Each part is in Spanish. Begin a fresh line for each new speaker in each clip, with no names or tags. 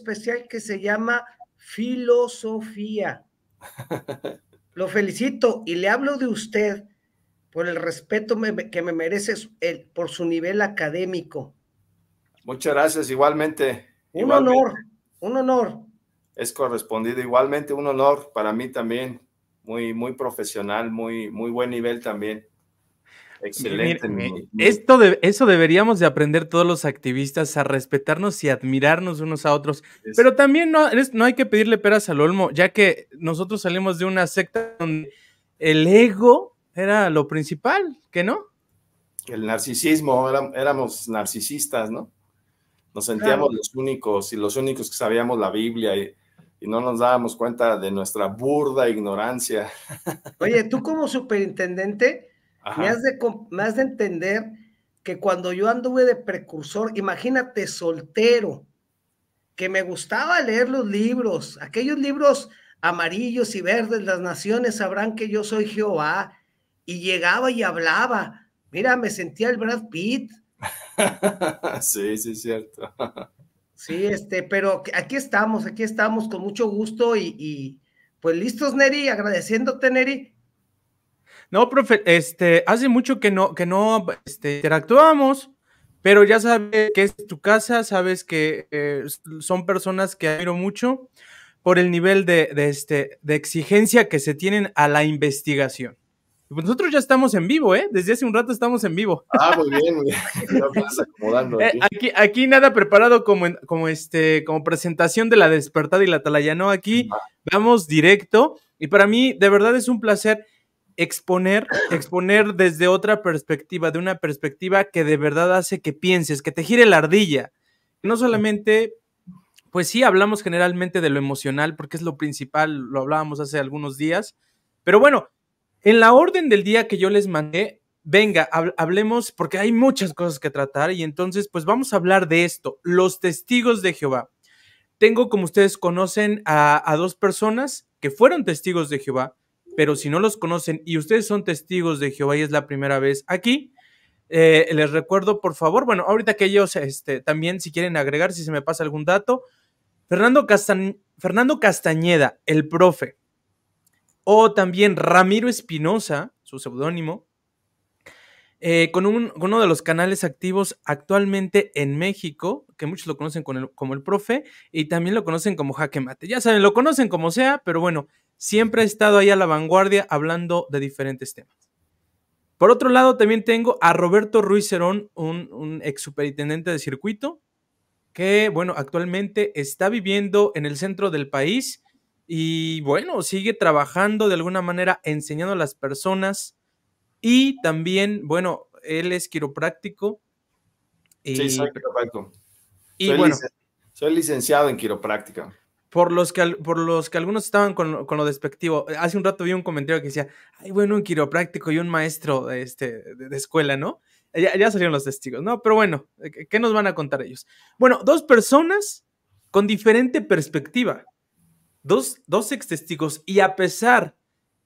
especial que se llama filosofía. Lo felicito y le hablo de usted por el respeto que me merece por su nivel académico.
Muchas gracias, igualmente. Un honor, un honor. Es correspondido, igualmente un honor para mí también, muy, muy profesional, muy, muy buen nivel también. Excelente. Eh, esto
eso deberíamos de aprender todos los activistas a respetarnos y admirarnos unos a otros. Pero también no, no hay que pedirle peras al olmo, ya que nosotros salimos de una secta donde el ego era lo principal,
¿que no? El narcisismo, éramos narcisistas, ¿no? Nos sentíamos los únicos y los únicos que sabíamos la Biblia y, y no nos dábamos cuenta de nuestra burda ignorancia. Oye, tú como superintendente me has,
de, entender que cuando yo anduve de precursor, imagínate soltero, que me gustaba leer los libros, aquellos libros amarillos y verdes, las naciones sabrán que yo soy Jehová, y llegaba y hablaba. Mira, me sentía el Brad Pitt.
sí, sí, cierto.
sí, este, pero aquí estamos, aquí estamos con mucho gusto y, y pues listos, Neri, agradeciéndote, Neri
no, profe, este, hace mucho que no, que no este, interactuamos, pero ya sabes que es tu casa, sabes que eh, son personas que admiro mucho por el nivel de, este, de exigencia que se tienen a la investigación. Pues nosotros ya estamos en vivo, ¿eh? Desde hace un rato estamos en vivo. Ah, muy bien,
muy bien.
Eh, aquí. nada preparado como, como, este, como presentación de la despertada y la ¿no? Aquí vamos directo. Y para mí, de verdad, es un placer exponer, exponer desde otra perspectiva, de una perspectiva que de verdad hace que pienses, que te gire la ardilla. No solamente, pues sí, hablamos generalmente de lo emocional, porque es lo principal, lo hablábamos hace algunos días, pero bueno, en la orden del día que yo les mandé, venga, hablemos, porque hay muchas cosas que tratar, y entonces, pues vamos a hablar de esto, los testigos de Jehová. Tengo, como ustedes conocen, a, dos personas que fueron testigos de Jehová, pero si no los conocen y ustedes son testigos de Jehová y es la primera vez aquí, eh, les recuerdo, por favor, bueno, ahorita que ellos este, también, si quieren agregar, si se me pasa algún dato, Fernando, Fernando Castañeda, el profe, o también Ramiro Espinosa, su seudónimo, eh, con, uno de los canales activos actualmente en México, que muchos lo conocen con como el profe y también lo conocen como Jaque Mate. Ya saben, lo conocen como sea, pero bueno, siempre ha estado ahí a la vanguardia hablando de diferentes temas. Por otro lado, también tengo a Roberto Ruiz Cerón, un, ex superintendente de circuito, que, bueno, actualmente está viviendo en el centro del país y, bueno, sigue trabajando de alguna manera, enseñando a las personas y también, bueno, él es quiropráctico.
sí, soy quiropráctico. Y bueno, soy licenciado en quiropráctica
por los que, por los que algunos estaban con, lo despectivo, hace un rato vi un comentario que decía, ay, bueno, un quiropráctico y un maestro este, de, este, de, escuela, ¿no? Ya, salieron los testigos, ¿no? Pero bueno, eh, ¿qué nos van a contar ellos? Bueno, dos personas con diferente perspectiva, dos, dos ex testigos, y a pesar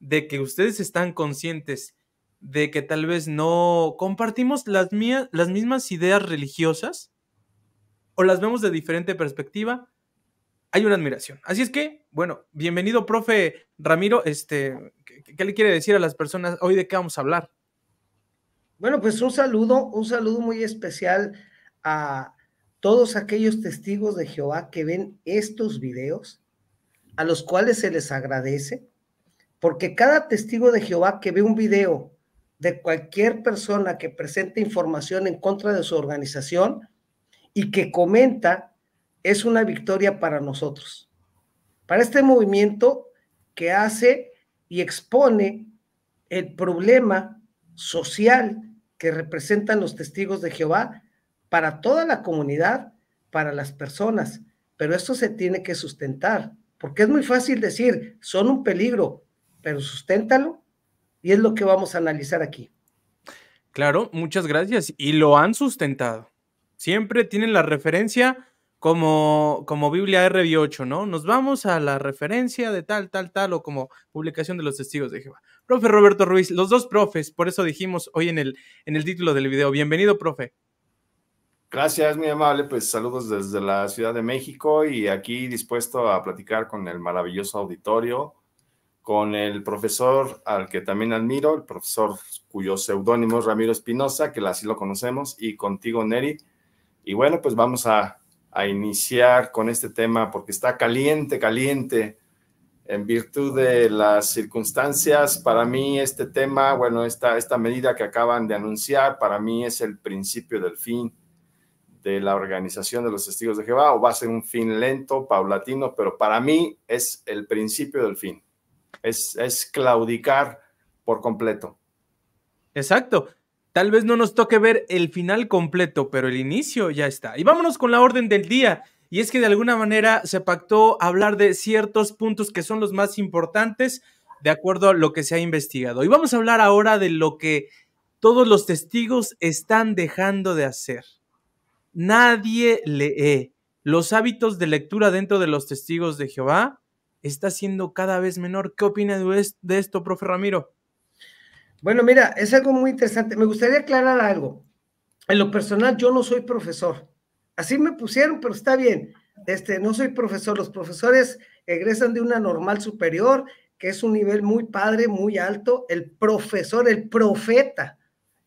de que ustedes están conscientes de que tal vez no compartimos las mismas ideas religiosas, o las vemos de diferente perspectiva, hay una admiración. Así es que, bueno, bienvenido, profe Ramiro. Este, ¿qué, le quiere decir a las personas hoy de qué vamos a hablar? Bueno, pues un saludo, un
saludo muy especial a todos aquellos testigos de Jehová que ven estos videos, a los cuales se les agradece, porque cada testigo de Jehová que ve un video de cualquier persona que presente información en contra de su organización y que comenta es una victoria para nosotros, para este movimiento que hace y expone el problema social que representan los testigos de Jehová para toda la comunidad, para las personas. Pero esto se tiene que sustentar, porque es muy fácil decir, son un peligro, pero susténtalo y es lo que vamos a analizar aquí.
Claro, muchas gracias. Y lo han sustentado. Siempre tienen la referencia como, como Biblia RB8, ¿no? Nos vamos a la referencia de tal, tal, tal, o como publicación de los testigos de Jehová. Profe Roberto Ruiz, los dos profes, por eso dijimos hoy en el, en el título del video, bienvenido, profe.
Gracias, muy amable, pues saludos desde la Ciudad de México y aquí dispuesto a platicar con el maravilloso auditorio, con el profesor al que también admiro, el profesor cuyo seudónimo es Ramiro Espinosa, que así lo conocemos, y contigo, Neri. Y bueno, pues vamos a a iniciar con este tema porque está caliente, caliente. En virtud de las circunstancias, para mí este tema, bueno, esta, esta medida que acaban de anunciar, para mí es el principio del fin de la organización de los testigos de Jehová, o va a ser un fin lento, paulatino, pero para mí es el principio del fin. Es, es claudicar por completo. Exacto. Tal vez no nos toque ver el
final completo, pero el inicio ya está. Y vámonos con la orden del día. Y es que de alguna manera se pactó hablar de ciertos puntos que son los más importantes de acuerdo a lo que se ha investigado. Y vamos a hablar ahora de lo que todos los testigos están dejando de hacer. Nadie lee. Los hábitos de lectura dentro de los testigos de Jehová está siendo cada vez menor. ¿Qué opina de esto, profe Ramiro? Bueno, mira, es algo muy interesante. Me gustaría aclarar algo.
En lo personal, yo no soy profesor. Así me pusieron, pero está bien. Este, no soy profesor. Los profesores egresan de una normal superior, que es un nivel muy padre, muy alto. El profesor, el profeta.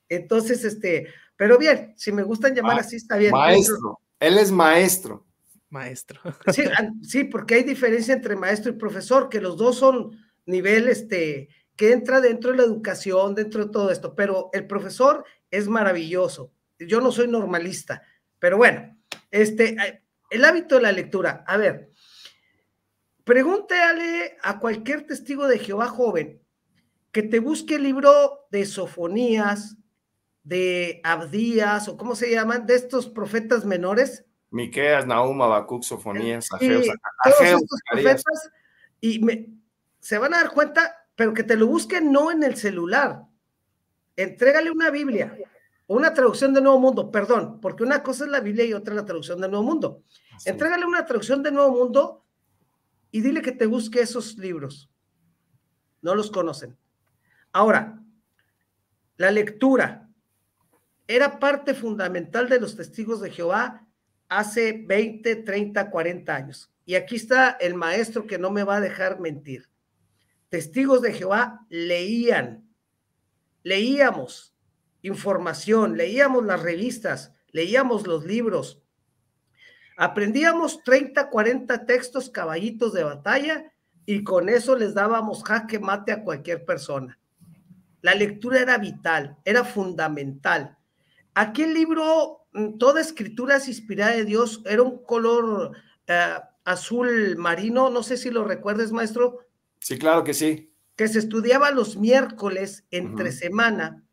Entonces, este, pero bien, si me gustan llamar así, está bien. Maestro.
Él es maestro. Maestro. Sí,
sí, porque hay diferencia entre maestro y profesor, que los dos son nivel, este, que entra dentro de la educación, dentro de todo esto, pero el profesor es maravilloso. Yo no soy normalista, pero bueno, este, eh, el hábito de la lectura. A ver, pregúntale a cualquier testigo de Jehová joven que te busque el libro de Sofonías, de Abdías, o cómo se llaman, de estos profetas menores.
Miqueas, Nahum, Abacuc, Sofonías,
y me, se van a dar cuenta pero que te lo busquen no en el celular. Entrégale una Biblia, o una traducción del Nuevo Mundo, perdón, porque una cosa es la Biblia y otra la traducción del Nuevo Mundo. Entrégale una traducción del Nuevo Mundo y dile que te busque esos libros. No los conocen. Ahora, la lectura era parte fundamental de los testigos de Jehová hace 20, 30, 40 años. Y aquí está el maestro que no me va a dejar mentir testigos de Jehová leían, leíamos información, leíamos las revistas, leíamos los libros, aprendíamos 30, 40 textos caballitos de batalla y con eso les dábamos jaque mate a cualquier persona. La lectura era vital, era fundamental. Aquel libro, mm, toda escritura es inspirada de Dios, era un color eh, azul marino, no sé si lo recuerdes, maestro,
Sí, claro que sí.
Que se estudiaba los miércoles entre semana.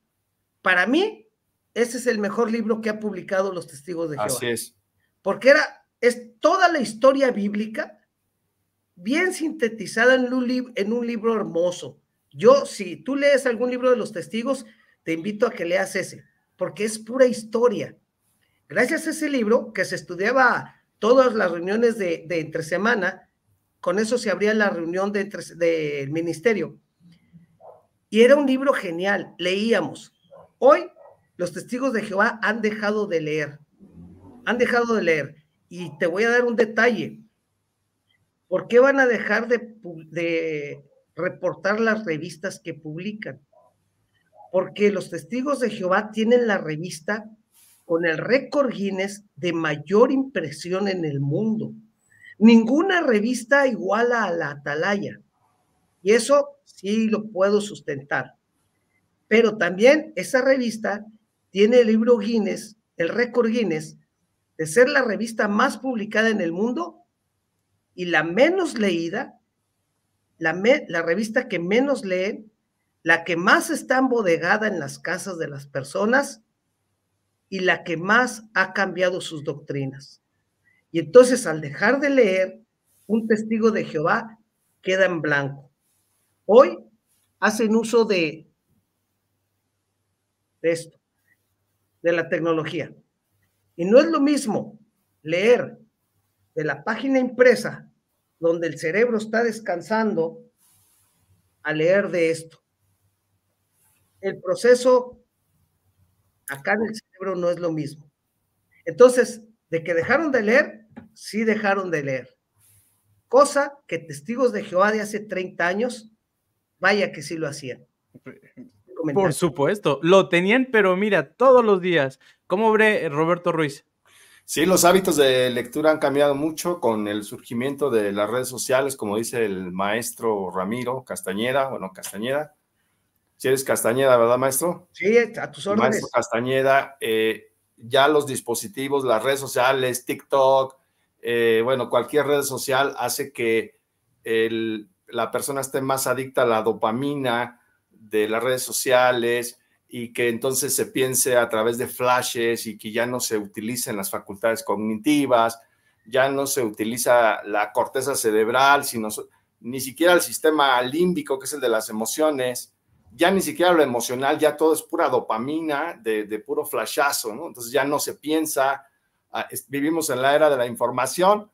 Para mí, ese es el mejor libro que ha publicado los testigos de Jehová. Así es. Porque era, es toda la historia bíblica bien sintetizada en un, libro hermoso. Yo, si tú lees algún libro de los testigos, te invito a que leas ese, porque es pura historia. Gracias a ese libro, que se estudiaba todas las reuniones de, de entre semana, con eso se abría la reunión del ministerio. Y era un libro genial, leíamos. Hoy los testigos de Jehová han dejado de leer, han dejado de leer. Y te voy a dar un detalle. ¿Por qué van a dejar de, de reportar las revistas que publican? Porque los testigos de Jehová tienen la revista con el récord Guinness de mayor impresión en el mundo. Ninguna revista iguala a la Atalaya. Y eso sí lo puedo sustentar. Pero también esa revista tiene el libro Guinness, el récord Guinness, de ser la revista más publicada en el mundo y la menos leída, la, la revista que menos leen, la que más está embodegada en las casas de las personas y la que más ha cambiado sus doctrinas. Y entonces al dejar de leer, un testigo de Jehová queda en blanco. Hoy hacen uso de, esto, de la tecnología. Y no es lo mismo leer de la página impresa, donde el cerebro está descansando, a leer de esto. El proceso acá en el cerebro no es lo mismo. Entonces, de que dejaron de leer, sí dejaron de leer. Cosa que testigos de Jehová de hace 30 años, vaya que sí lo hacían.
Por supuesto, lo tenían, pero mira, todos los días. ¿Cómo
ve eh, Roberto Ruiz? Sí, los hábitos de lectura han cambiado mucho con el surgimiento de las redes sociales, como dice el maestro Ramiro Castañeda, bueno, Castañeda. Si eres Castañeda, ¿verdad, maestro? Sí, a tus órdenes. Maestro Castañeda, eh, ya los dispositivos, las redes sociales, TikTok, eh, bueno, cualquier red social hace que la persona esté más adicta a la dopamina de las redes sociales y que entonces se piense a través de flashes y que ya no se utilicen las facultades cognitivas, ya no se utiliza la corteza cerebral, sino ni siquiera el sistema límbico, que es el de las emociones, ya ni siquiera lo emocional, ya todo es pura dopamina de, puro flashazo, ¿no? Entonces ya no se piensa, Ah, vivimos en la era de la información,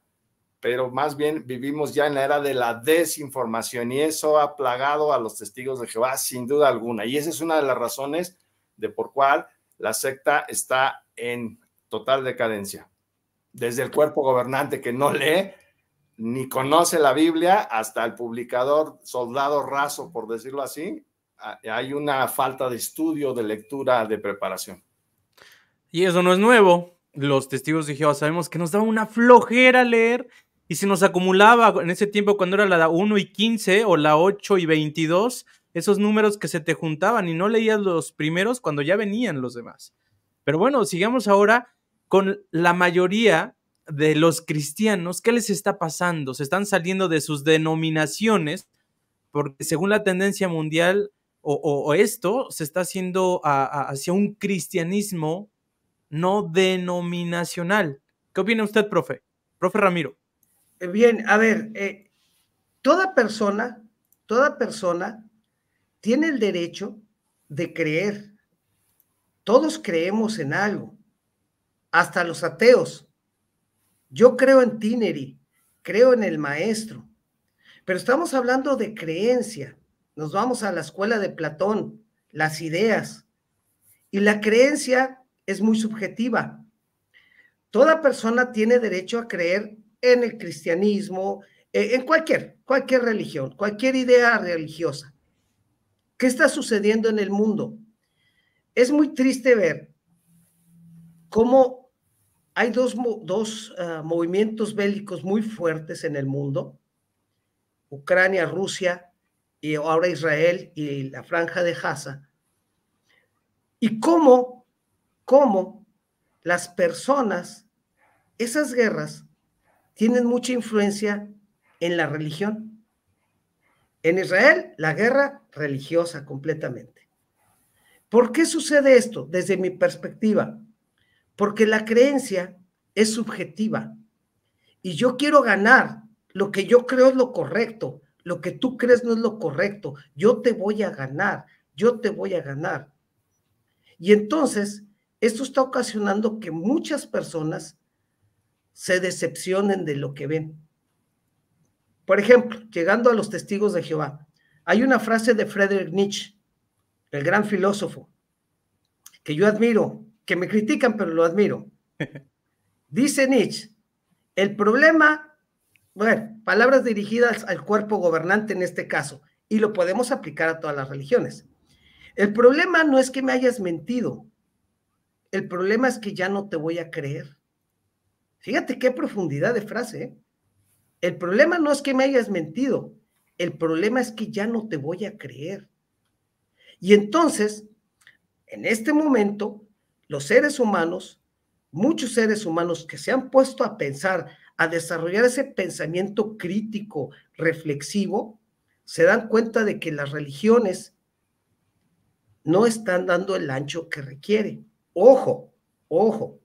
pero más bien vivimos ya en la era de la desinformación y eso ha plagado a los testigos de Jehová sin duda alguna. Y esa es una de las razones de por cual la secta está en total decadencia. Desde el cuerpo gobernante que no lee ni conoce la Biblia hasta el publicador soldado raso, por decirlo así, hay una falta de estudio, de lectura, de preparación. Y
eso no es nuevo, los testigos de Jehová sabemos que nos daba una flojera leer y se nos acumulaba en ese tiempo cuando era la 1 y 15 o la 8 y 22, esos números que se te juntaban y no leías los primeros cuando ya venían los demás. Pero bueno, sigamos ahora con la mayoría de los cristianos. ¿Qué les está pasando? Se están saliendo de sus denominaciones porque según la tendencia mundial o, esto se está haciendo hacia un cristianismo no denominacional. ¿Qué opina usted, profe? Profe Ramiro. Eh, bien, a ver, eh, toda persona, toda persona
tiene el derecho de creer. Todos creemos en algo, hasta los ateos. Yo creo en Tineri, creo en el maestro, pero estamos hablando de creencia. Nos vamos a la escuela de Platón, las ideas. Y la creencia es muy subjetiva. Toda persona tiene derecho a creer en el cristianismo, eh, en cualquier, cualquier religión, cualquier idea religiosa. ¿Qué está sucediendo en el mundo? Es muy triste ver cómo hay dos, ah, movimientos bélicos muy fuertes en el mundo, Ucrania, Rusia y ahora Israel y la franja de Gaza, y cómo cómo las personas, esas guerras, tienen mucha influencia en la religión. En Israel, la guerra religiosa completamente. ¿Por qué sucede esto desde mi perspectiva? Porque la creencia es subjetiva y yo quiero ganar. Lo que yo creo es lo correcto, lo que tú crees no es lo correcto. Yo te voy a ganar, yo te voy a ganar. Y entonces esto está ocasionando que muchas personas se decepcionen de lo que ven. Por ejemplo, llegando a los testigos de Jehová, hay una frase de Friedrich Nietzsche, el gran filósofo, que yo admiro, que me critican, pero lo admiro. Dice Nietzsche, el problema, bueno, palabras dirigidas al cuerpo gobernante en este caso, y lo podemos aplicar a todas las religiones. El problema no es que me hayas mentido, el problema es que ya no te voy a creer. Fíjate qué profundidad de frase. ¿eh? El problema no es que me hayas mentido, el problema es que ya no te voy a creer. Y entonces, en este momento, los seres humanos, muchos seres humanos que se han puesto a pensar, a desarrollar ese pensamiento crítico, reflexivo, se dan cuenta de que las religiones no están dando el ancho que requiere. Ojo, ojo,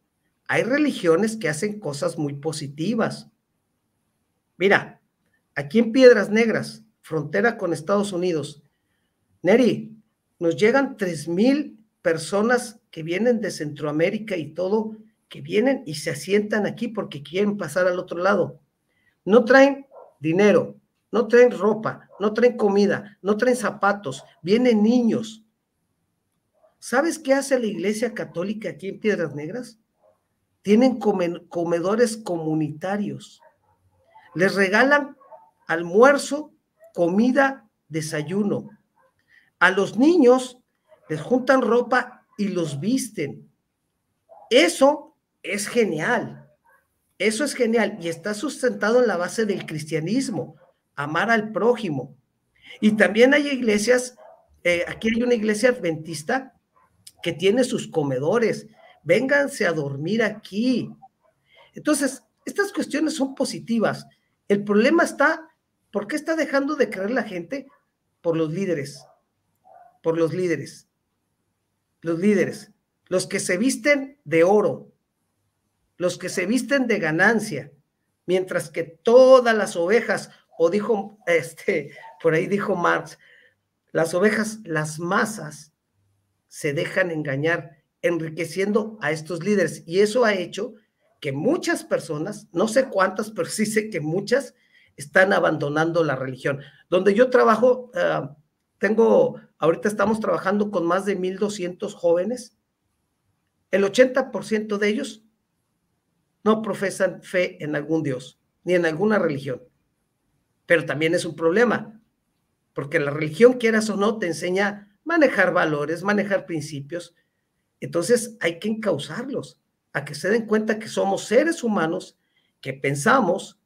hay religiones que hacen cosas muy positivas. Mira, aquí en Piedras Negras, frontera con Estados Unidos, Neri, nos llegan 3.000 personas que vienen de Centroamérica y todo, que vienen y se asientan aquí porque quieren pasar al otro lado. No traen dinero, no traen ropa, no traen comida, no traen zapatos, vienen niños. ¿Sabes qué hace la Iglesia Católica aquí en Piedras Negras? Tienen comedores comunitarios. Les regalan almuerzo, comida, desayuno. A los niños les juntan ropa y los visten. Eso es genial. Eso es genial y está sustentado en la base del cristianismo, amar al prójimo. Y también hay iglesias, eh, aquí hay una iglesia adventista que tiene sus comedores, vénganse a dormir aquí. Entonces, estas cuestiones son positivas. El problema está, ¿por qué está dejando de creer la gente? Por los líderes, por los líderes, los líderes, los que se visten de oro, los que se visten de ganancia, mientras que todas las ovejas, o dijo, este, por ahí dijo Marx, las ovejas, las masas, se dejan engañar, enriqueciendo a estos líderes. Y eso ha hecho que muchas personas, no sé cuántas, pero sí sé que muchas, están abandonando la religión. Donde yo trabajo, ah, tengo, ahorita estamos trabajando con más de 1.200 jóvenes. El 80% de ellos no profesan fe en algún Dios, ni en alguna religión. Pero también es un problema, porque la religión, quieras o no, te enseña manejar valores, manejar principios. Entonces hay que encauzarlos a que se den cuenta que somos seres humanos, que pensamos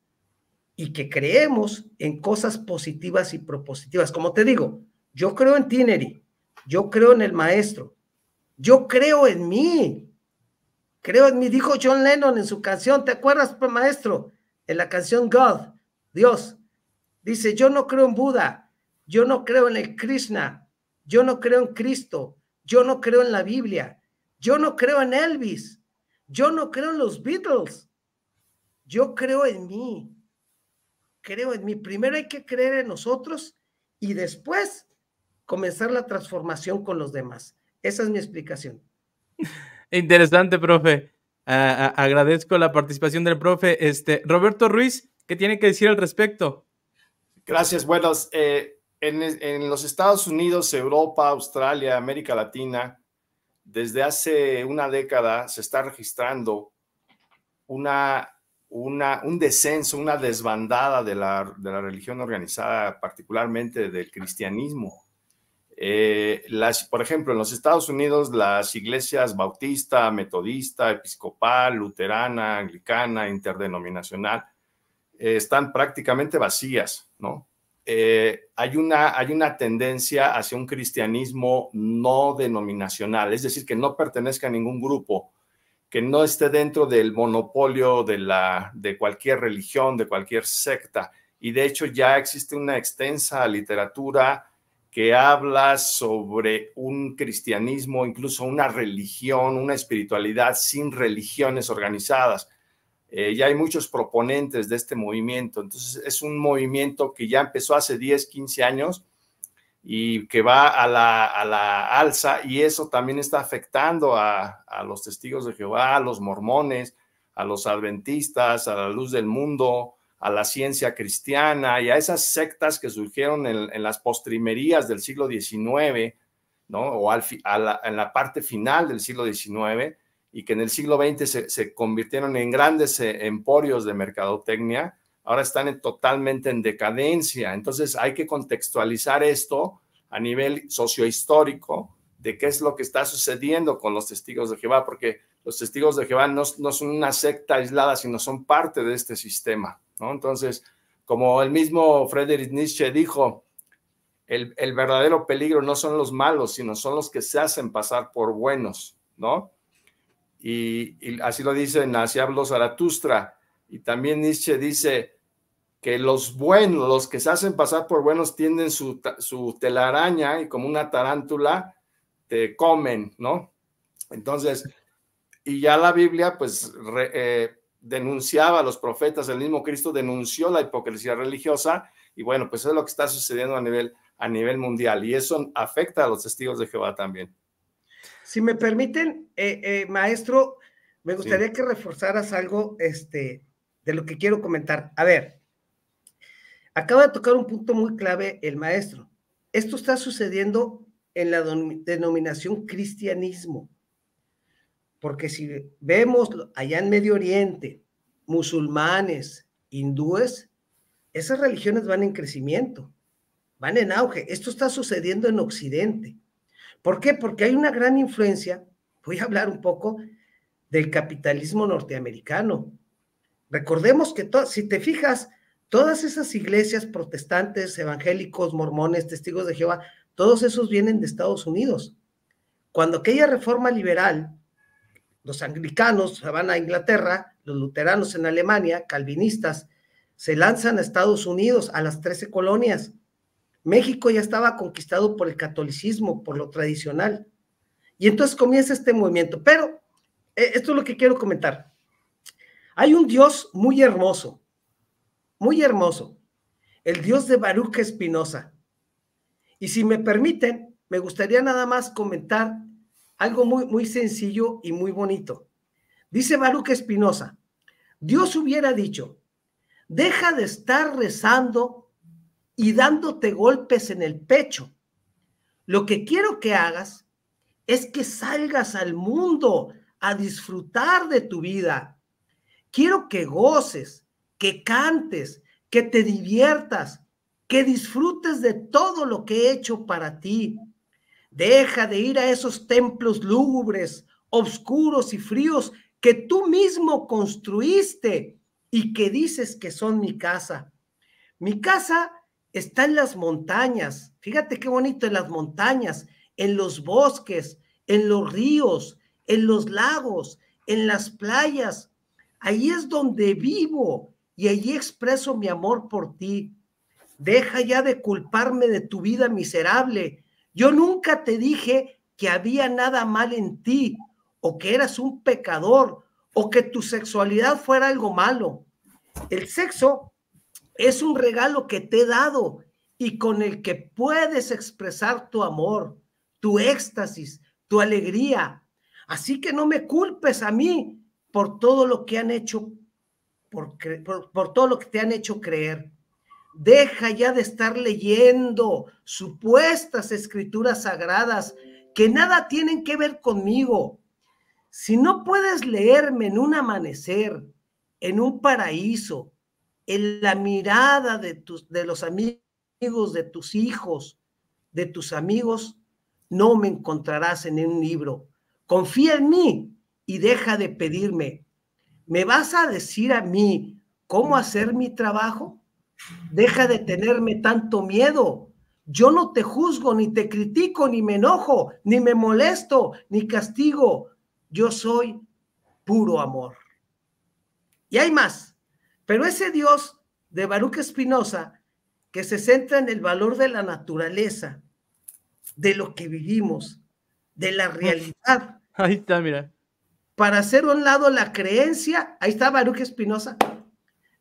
y que creemos en cosas positivas y propositivas. Como te digo, yo creo en Tineri, yo creo en el maestro, yo creo en mí, creo en mí, dijo John Lennon en su canción, ¿te acuerdas, pues, maestro? En la canción God, Dios, dice, yo no creo en Buda, yo no creo en el Krishna, yo no creo en Cristo, yo no creo en la Biblia, yo no creo en Elvis, yo no creo en los Beatles, yo creo en mí, creo en mí. Primero hay que creer en nosotros y después comenzar la transformación con los demás. Esa es mi explicación.
Interesante, profe. agradezco la participación del profe. Este, Roberto Ruiz, ¿qué tiene que decir al respecto?
Gracias. buenos, eh, en, los Estados Unidos, Europa, Australia, América Latina, desde hace una década se está registrando un descenso, una desbandada de la, religión organizada, particularmente del cristianismo. Eh, las, por ejemplo, en los Estados Unidos, las iglesias bautista, metodista, episcopal, luterana, anglicana, interdenominacional, eh, están prácticamente vacías, ¿no? Eh, hay, una, tendencia hacia un cristianismo no denominacional, es decir, que no pertenezca a ningún grupo, que no esté dentro del monopolio de cualquier religión, de cualquier secta. Y de hecho ya existe una extensa literatura que habla sobre un cristianismo, incluso una religión, una espiritualidad sin religiones organizadas. Eh, ya hay muchos proponentes de este movimiento. Entonces es un movimiento que ya empezó hace 10, 15 años y que va a la, alza y eso también está afectando a, los testigos de Jehová, a los mormones, a los adventistas, a la luz del mundo, a la ciencia cristiana y a esas sectas que surgieron en, las postrimerías del siglo XIX, ¿no? O al, en la parte final del siglo XIX y que en el siglo XX se, convirtieron en grandes eh, emporios de mercadotecnia, ahora están totalmente en decadencia. Entonces hay que contextualizar esto a nivel sociohistórico de qué es lo que está sucediendo con los testigos de Jehová, porque los testigos de Jehová no, son una secta aislada, sino son parte de este sistema. Entonces, como el mismo Friedrich Nietzsche dijo, el, el, verdadero peligro no son los malos, sino son los que se hacen pasar por buenos, ¿no? y, así lo dice en Así Zaratustra, y también Nietzsche dice que los buenos, los que se hacen pasar por buenos, tienden su, telaraña y como una tarántula te comen, ¿no? Entonces, y ya la Biblia, pues, eh, denunciaba a los profetas, el mismo Cristo denunció la hipocresía religiosa, y bueno, pues eso es lo que está sucediendo a nivel, a nivel mundial, y eso afecta a los testigos de Jehová también.
Si me permiten, eh, eh, maestro, me gustaría que reforzaras algo este, de lo que quiero comentar. A ver, acaba de tocar un punto muy clave el maestro. Esto está sucediendo en la denominación cristianismo, porque si vemos allá en Medio Oriente, musulmanes, hindúes, esas religiones van en crecimiento, van en auge. Esto está sucediendo en Occidente. ¿Por qué? Porque hay una gran influencia, voy a hablar un poco del capitalismo norteamericano. Recordemos que si te fijas, todas esas iglesias protestantes, evangélicos, mormones, testigos de Jehová, todos esos vienen de Estados Unidos. Cuando aquella reforma liberal, los anglicanos se van a Inglaterra, los luteranos en Alemania, calvinistas, se lanzan a Estados Unidos, a las 13 colonias. México ya estaba conquistado por el catolicismo, por lo tradicional. Y entonces comienza este movimiento. Pero eh, esto es lo que quiero comentar. Hay un Dios muy hermoso, muy hermoso, el Dios de Baruch Espinosa. Y si me permiten, me gustaría nada más comentar algo muy, muy sencillo y muy bonito. Dice Baruch Espinosa, Dios hubiera dicho, deja de estar rezando y dándote golpes en el pecho. Lo que quiero que hagas es que salgas al mundo a disfrutar de tu vida. Quiero que goces, que cantes, que te diviertas, que disfrutes de todo lo que he hecho para ti. Deja de ir a esos templos lúgubres, oscuros y fríos que tú mismo construiste y que dices que son mi casa. Mi casa está en las montañas. Fíjate qué bonito, en las montañas, en los bosques, en los ríos, en los lagos, en las playas. Ahí es donde vivo y allí expreso mi amor por ti. Deja ya de culparme de tu vida miserable. Yo nunca te dije que había nada mal en ti o que eras un pecador o que tu sexualidad fuera algo malo. El sexo es un regalo que te he dado y con el que puedes expresar tu amor, tu éxtasis, tu alegría. Así que no me culpes a mí por todo lo que han hecho, por, todo lo que te han hecho creer. Deja ya de estar leyendo supuestas escrituras sagradas que nada tienen que ver conmigo. Si no puedes leerme en un amanecer, en un paraíso, en la mirada de, tus, de los amigos, de tus hijos, de tus amigos, no me encontrarás en un libro. Confía en mí y deja de pedirme. ¿Me vas a decir a mí cómo hacer mi trabajo? Deja de tenerme tanto miedo. Yo no te juzgo, ni te critico, ni me enojo, ni me molesto, ni castigo. Yo soy puro amor. Y hay más. Pero ese Dios de Baruch Espinosa, que se centra en el valor de la naturaleza, de lo que vivimos, de la realidad. Ahí está, mira. Para hacer un lado la creencia, ahí está Baruch Espinosa,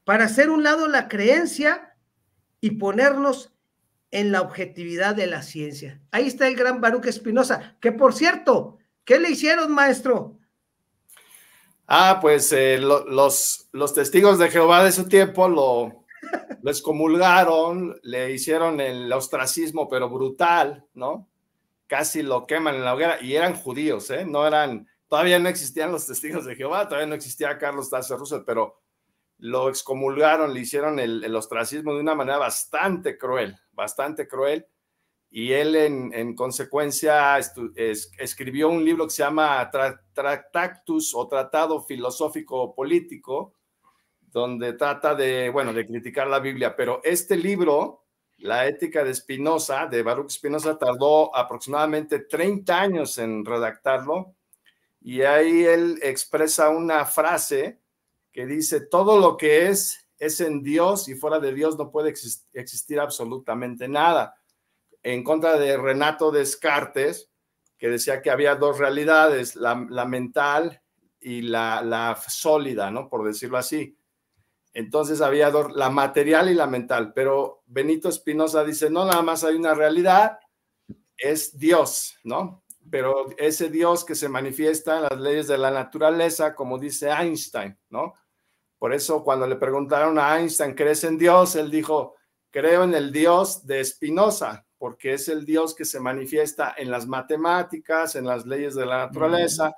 para hacer un lado la creencia y ponernos en la objetividad de la ciencia. Ahí está el gran Baruch Espinosa, que por cierto, ¿qué le hicieron, maestro?
Ah, pues eh, los, los testigos de Jehová de su tiempo lo, excomulgaron, le hicieron el ostracismo, pero brutal, ¿no? Casi lo queman en la hoguera y eran judíos, ¿eh? No eran, todavía no existían los testigos de Jehová, todavía no existía Carlos Tarso Russell, pero lo excomulgaron, le hicieron el, ostracismo de una manera bastante cruel, bastante cruel y él en, consecuencia escribió un libro que se llama Tractatus o Tratado Filosófico Político, donde trata de, bueno, de criticar la Biblia, pero este libro, La ética de Spinoza, de Baruch Spinoza, tardó aproximadamente 30 años en redactarlo, y ahí él expresa una frase que dice, todo lo que es es en Dios y fuera de Dios no puede existir absolutamente nada en contra de Renato Descartes, que decía que había dos realidades, la, mental y la, sólida, ¿no? Por decirlo así. Entonces había la material y la mental, pero Benito Espinosa dice, no, nada más hay una realidad, es Dios, ¿no? Pero ese Dios que se manifiesta en las leyes de la naturaleza, como dice Einstein, ¿no? Por eso cuando le preguntaron a Einstein, ¿crees en Dios? Él dijo, creo en el Dios de Espinosa, porque es el Dios que se manifiesta en las matemáticas, en las leyes de la naturaleza,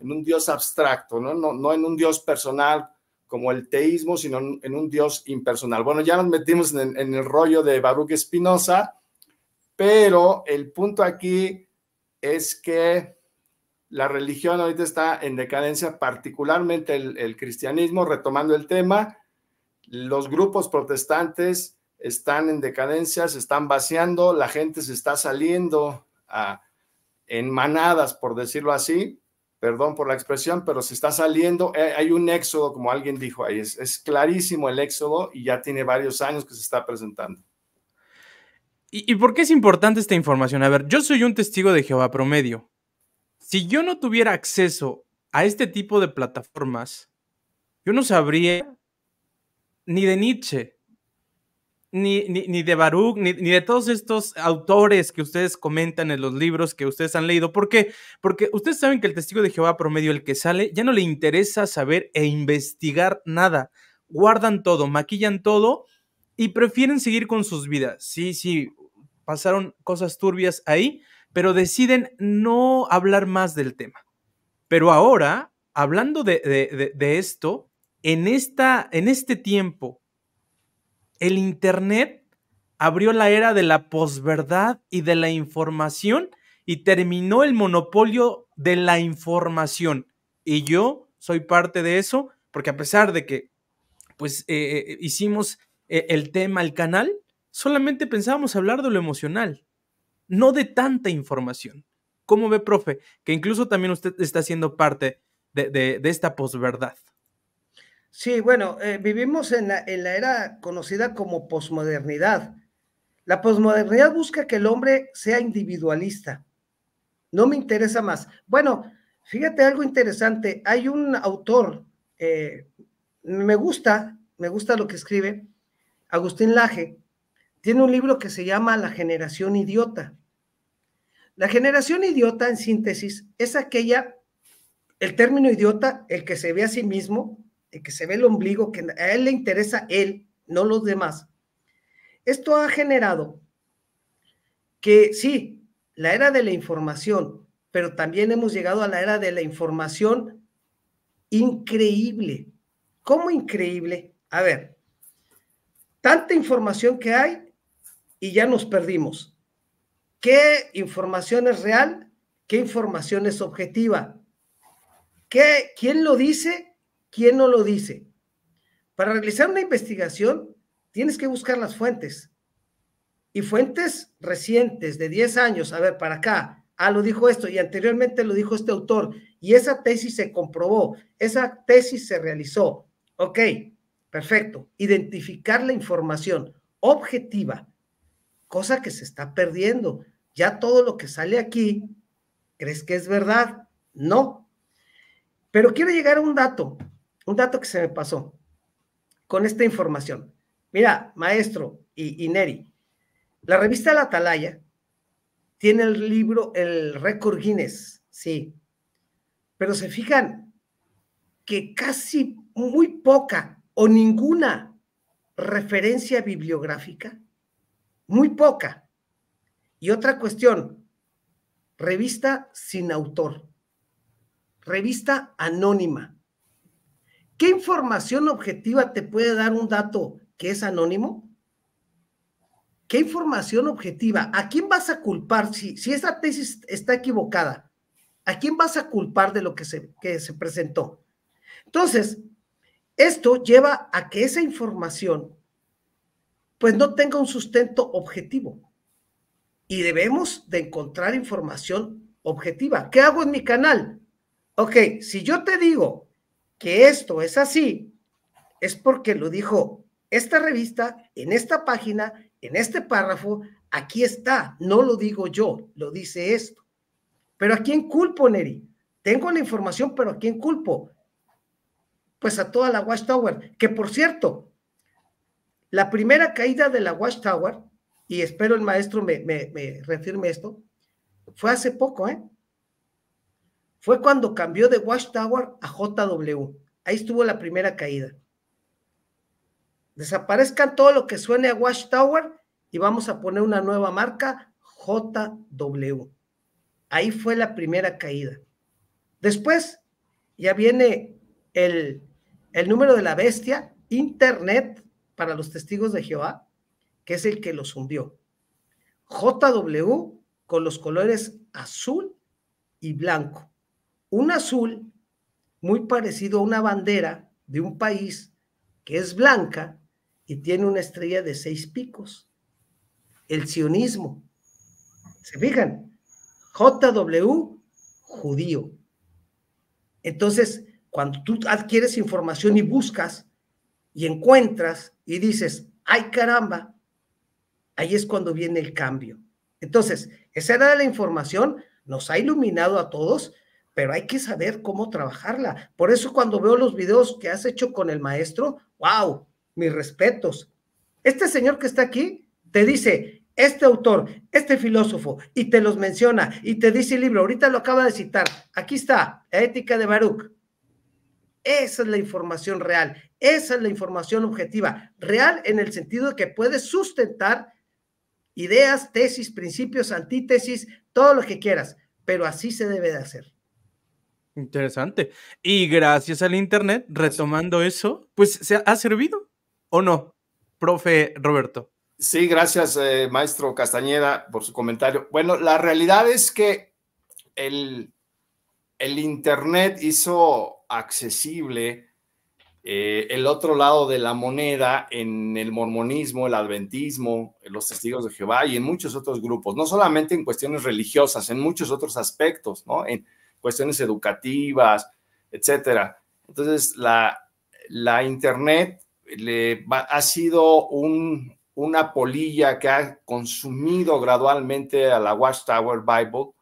en un Dios abstracto, ¿no? No, no en un Dios personal como el teísmo, sino en un Dios impersonal. Bueno, ya nos metimos en, el rollo de Baruch Espinosa, pero el punto aquí es que la religión ahorita está en decadencia, particularmente el, el cristianismo, retomando el tema, los grupos protestantes están en decadencia, se están vaciando, la gente se está saliendo en manadas, por decirlo así, perdón por la expresión, pero se está saliendo, eh, hay un éxodo, como alguien dijo ahí, es, clarísimo el éxodo y ya tiene varios años que se está presentando.
¿Y, ¿Y por qué es importante esta información? A ver, yo soy un testigo de Jehová promedio. Si yo no tuviera acceso a este tipo de plataformas, yo no sabría ni de Nietzsche, ni, de Baruch, ni, de todos estos autores que ustedes comentan en los libros que ustedes han leído. ¿Por qué? Porque ustedes saben que el testigo de Jehová promedio, el que sale, ya no le interesa saber e investigar nada. Guardan todo, maquillan todo y prefieren seguir con sus vidas. Sí, sí, pasaron cosas turbias ahí, pero deciden no hablar más del tema. Pero ahora, hablando de, esto, en, esta, en este tiempo el Internet abrió la era de la posverdad y de la información y terminó el monopolio de la información. Y yo soy parte de eso, porque a pesar de que pues eh, eh, hicimos eh, el tema, el canal, solamente pensábamos hablar de lo emocional, no de tanta información. ¿Cómo ve, profe? Que incluso también usted está siendo parte de, de esta posverdad.
Sí, bueno, eh, vivimos en la, era conocida como posmodernidad. La posmodernidad busca que el hombre sea individualista. No me interesa más. Bueno, fíjate algo interesante. Hay un autor, eh, me gusta, me gusta lo que escribe, Agustín Laje. Tiene un libro que se llama La generación idiota. La generación idiota, en síntesis, es aquella, el término idiota, el que se ve a sí mismo este, que se ve el ombligo, que a él le interesa él, no los demás. Esto ha generado que sí, la era de la información, pero también hemos llegado a la era de la información increíble. ¿Cómo increíble? A ver, tanta información que hay y ya nos perdimos. ¿Qué información es real? ¿Qué información es objetiva? ¿Qué, ¿Quién lo dice ¿Quién no lo dice? Para realizar una investigación tienes que buscar las fuentes. Y fuentes recientes de 10 años, a ver, para acá, ah, lo dijo esto y anteriormente lo dijo este autor y esa tesis se comprobó, esa tesis se realizó. Ok, perfecto. Identificar la información objetiva, cosa que se está perdiendo. Ya todo lo que sale aquí, ¿crees que es verdad? No. Pero quiero llegar a un dato un dato que se me pasó con esta información. Mira, maestro y, Neri, la revista La Atalaya tiene el libro El récord Guinness, sí, pero se fijan que casi muy poca o ninguna referencia bibliográfica, muy poca. Y otra cuestión, revista sin autor, revista anónima. ¿Qué información objetiva te puede dar un dato que es anónimo? ¿Qué información objetiva? ¿A quién vas a culpar si, esa tesis está equivocada? ¿A quién vas a culpar de lo que se, que se presentó? Entonces, esto lleva a que esa información pues no tenga un sustento objetivo. Y debemos de encontrar información objetiva. ¿Qué hago en mi canal? Ok, si yo te digo que esto es así es porque lo dijo esta revista, en esta página, en este párrafo, aquí está, no lo digo yo, lo dice esto. Pero ¿a quién culpo, Neri? Tengo la información, pero ¿a quién culpo? Pues a toda la Watchtower, que por cierto, la primera caída de la Watchtower, y espero el maestro me, me refirme esto, fue hace poco, ¿eh? fue cuando cambió de Watchtower a JW. Ahí estuvo la primera caída. Desaparezcan todo lo que suene a Watchtower y vamos a poner una nueva marca, JW. Ahí fue la primera caída. Después ya viene el, el número de la bestia, Internet para los testigos de Jehová, que es el que los hundió. JW con los colores azul y blanco un azul muy parecido a una bandera de un país que es blanca y tiene una estrella de seis picos. El sionismo. ¿Se fijan? JW, judío. Entonces, cuando tú adquieres información y buscas y encuentras y dices, ay caramba, ahí es cuando viene el cambio. Entonces, esa era la información, nos ha iluminado a todos, pero hay que saber cómo trabajarla. Por eso cuando veo los videos que has hecho con el maestro, wow, mis respetos. Este señor que está aquí te dice, este autor, este filósofo, y te los menciona, y te dice el libro, ahorita lo acaba de citar, aquí está, Ética de Baruch. Esa es la información real, esa es la información objetiva, real en el sentido de que puedes sustentar ideas, tesis, principios, antítesis, todo lo que quieras, pero así se debe de hacer.
Interesante. Y gracias al Internet, retomando eso, pues se ha servido o no, profe Roberto.
Sí, gracias, eh, maestro Castañeda, por su comentario. Bueno, la realidad es que el, Internet hizo accesible eh, el otro lado de la moneda en el mormonismo, el adventismo, los testigos de Jehová y en muchos otros grupos, no solamente en cuestiones religiosas, en muchos otros aspectos, ¿no? En, cuestiones educativas, etcétera. Entonces, la, la Internet le ha sido un, una polilla que ha consumido gradualmente a la Watchtower Bible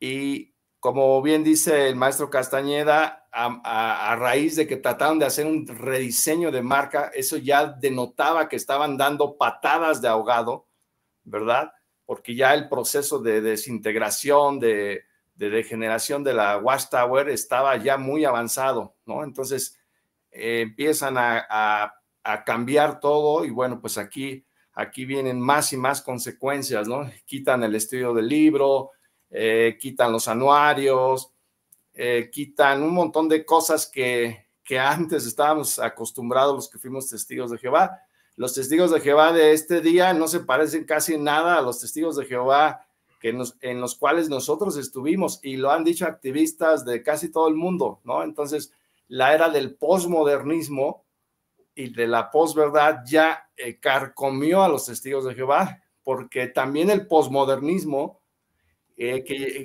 y como bien dice el maestro Castañeda, a, raíz de que trataron de hacer un rediseño de marca, eso ya denotaba que estaban dando patadas de ahogado, ¿verdad? Porque ya el proceso de desintegración, de, de degeneración de la Watchtower estaba ya muy avanzado, ¿no? Entonces eh, empiezan a, cambiar todo y bueno, pues aquí, aquí vienen más y más consecuencias, ¿no? Quitan el estudio del libro, eh, quitan los anuarios, eh, quitan un montón de cosas que, que antes estábamos acostumbrados los que fuimos testigos de Jehová. Los testigos de Jehová de este día no se parecen casi nada a los testigos de Jehová en los cuales nosotros estuvimos y lo han dicho activistas de casi todo el mundo, ¿no? Entonces, la era del posmodernismo y de la posverdad ya eh, carcomió a los testigos de Jehová, porque también el posmodernismo, eh,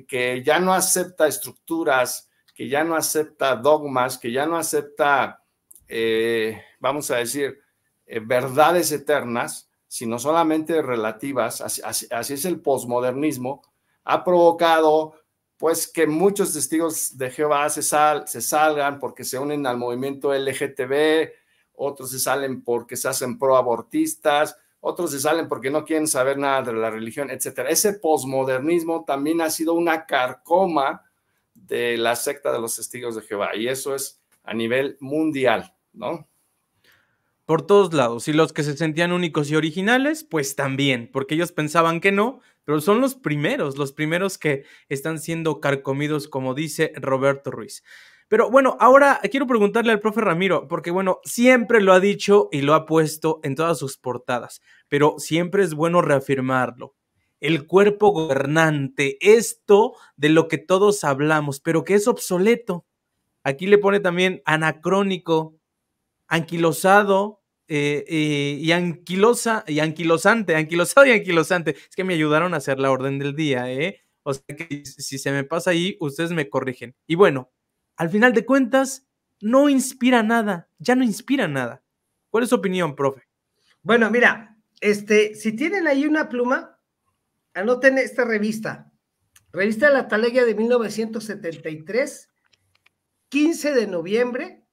que, ya no acepta estructuras, que ya no acepta dogmas, que ya no acepta, eh, vamos a decir, verdades eternas, sino solamente relativas, así, es el posmodernismo, ha provocado pues que muchos testigos de Jehová se, se salgan porque se unen al movimiento LGTB, otros se salen porque se hacen proabortistas, otros se salen porque no quieren saber nada de la religión, etc. Ese posmodernismo también ha sido una carcoma de la secta de los testigos de Jehová y eso es a nivel mundial, ¿no?
por todos lados. Y los que se sentían únicos y originales, pues también, porque ellos pensaban que no, pero son los primeros, los primeros que están siendo carcomidos, como dice Roberto Ruiz. Pero bueno, ahora quiero preguntarle al profe Ramiro, porque bueno, siempre lo ha dicho y lo ha puesto en todas sus portadas, pero siempre es bueno reafirmarlo. El cuerpo gobernante, esto de lo que todos hablamos, pero que es obsoleto. Aquí le pone también anacrónico, anquilosado, eh, eh, y, anquilosa, y anquilosante, anquilosado y anquilosante. Es que me ayudaron a hacer la orden del día, ¿eh? O sea que si se me pasa ahí, ustedes me corrigen. Y bueno, al final de cuentas, no inspira nada, ya no inspira nada. ¿Cuál es su opinión, profe? Bueno,
mira, este, si tienen ahí una pluma, anoten esta revista. Revista de La talegia de 1973, 15 de noviembre,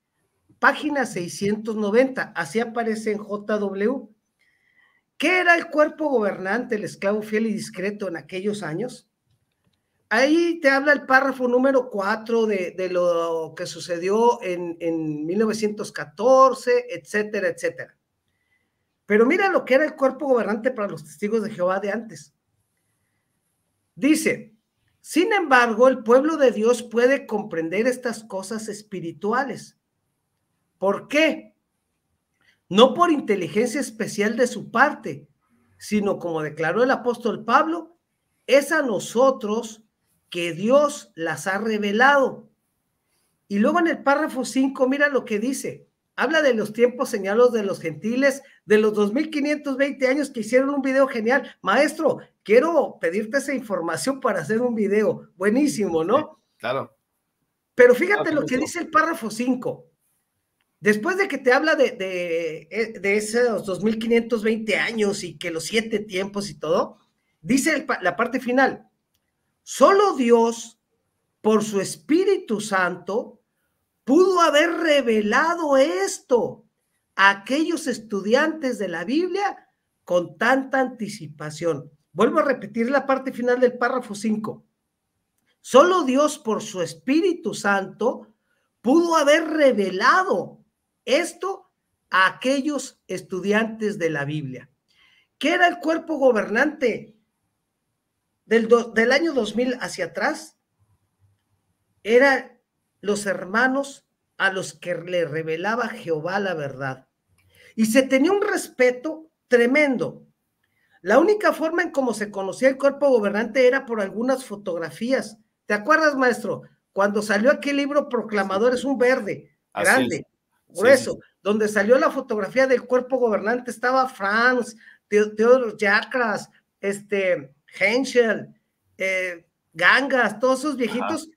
página 690, así aparece en JW. ¿Qué era el cuerpo gobernante, el esclavo fiel y discreto en aquellos años? Ahí te habla el párrafo número 4 de, lo que sucedió en, en 1914, etcétera, etcétera. Pero mira lo que era el cuerpo gobernante para los testigos de Jehová de antes. Dice, sin embargo, el pueblo de Dios puede comprender estas cosas espirituales ¿Por qué? No por inteligencia especial de su parte, sino como declaró el apóstol Pablo, es a nosotros que Dios las ha revelado. Y luego en el párrafo 5, mira lo que dice. Habla de los tiempos señalados de los gentiles, de los 2520 años que hicieron un video genial. Maestro, quiero pedirte esa información para hacer un video. Buenísimo, ¿no? Claro. Pero fíjate ah, lo que dice el párrafo 5. Después de que te habla de, de, eh, mil esos 2520 años y que los siete tiempos y todo, dice la parte final, solo Dios, por su Espíritu Santo, pudo haber revelado esto a aquellos estudiantes de la Biblia con tanta anticipación. Vuelvo a repetir la parte final del párrafo 5. Solo Dios por su Espíritu Santo pudo haber revelado esto a aquellos estudiantes de la Biblia. ¿Qué era el cuerpo gobernante del, del año 2000 hacia atrás? Eran los hermanos a los que le revelaba Jehová la verdad. Y se tenía un respeto tremendo. La única forma en cómo se conocía el cuerpo gobernante era por algunas fotografías. ¿Te acuerdas, maestro? Cuando salió aquel libro proclamador es un verde, grande. Por eso, donde salió la fotografía del cuerpo gobernante, estaba Franz, Teodoro Yacras, este, Henschel, eh, Gangas, todos esos viejitos.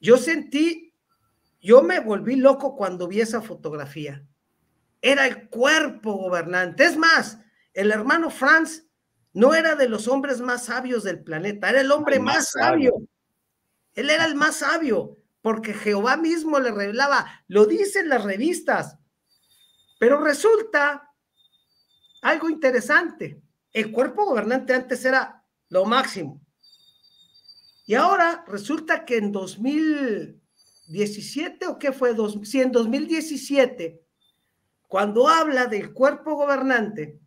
Yo sentí, yo me volví loco cuando vi esa fotografía. Era el cuerpo gobernante. Es más, el hermano Franz no era de los hombres más sabios del planeta, era el hombre más, sabio. Él era el más sabio porque Jehová mismo le revelaba, lo dicen las revistas. Pero resulta algo interesante, el cuerpo gobernante antes era lo máximo. Y ahora resulta que en 2017, o qué fue, si en 2017, cuando habla del cuerpo gobernante,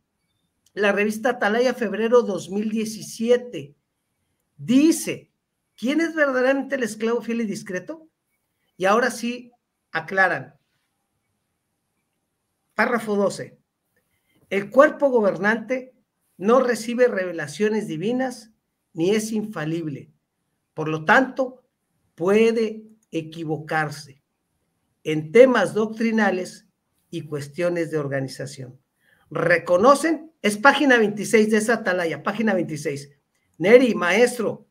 la revista Atalaya, febrero 2017, dice, ¿quién es verdaderamente el esclavo fiel y discreto? Y ahora sí aclaran. Párrafo 12. El cuerpo gobernante no recibe revelaciones divinas ni es infalible. Por lo tanto, puede equivocarse en temas doctrinales y cuestiones de organización. Reconocen, es página 26 de esa atalaya, página 26. Neri, maestro,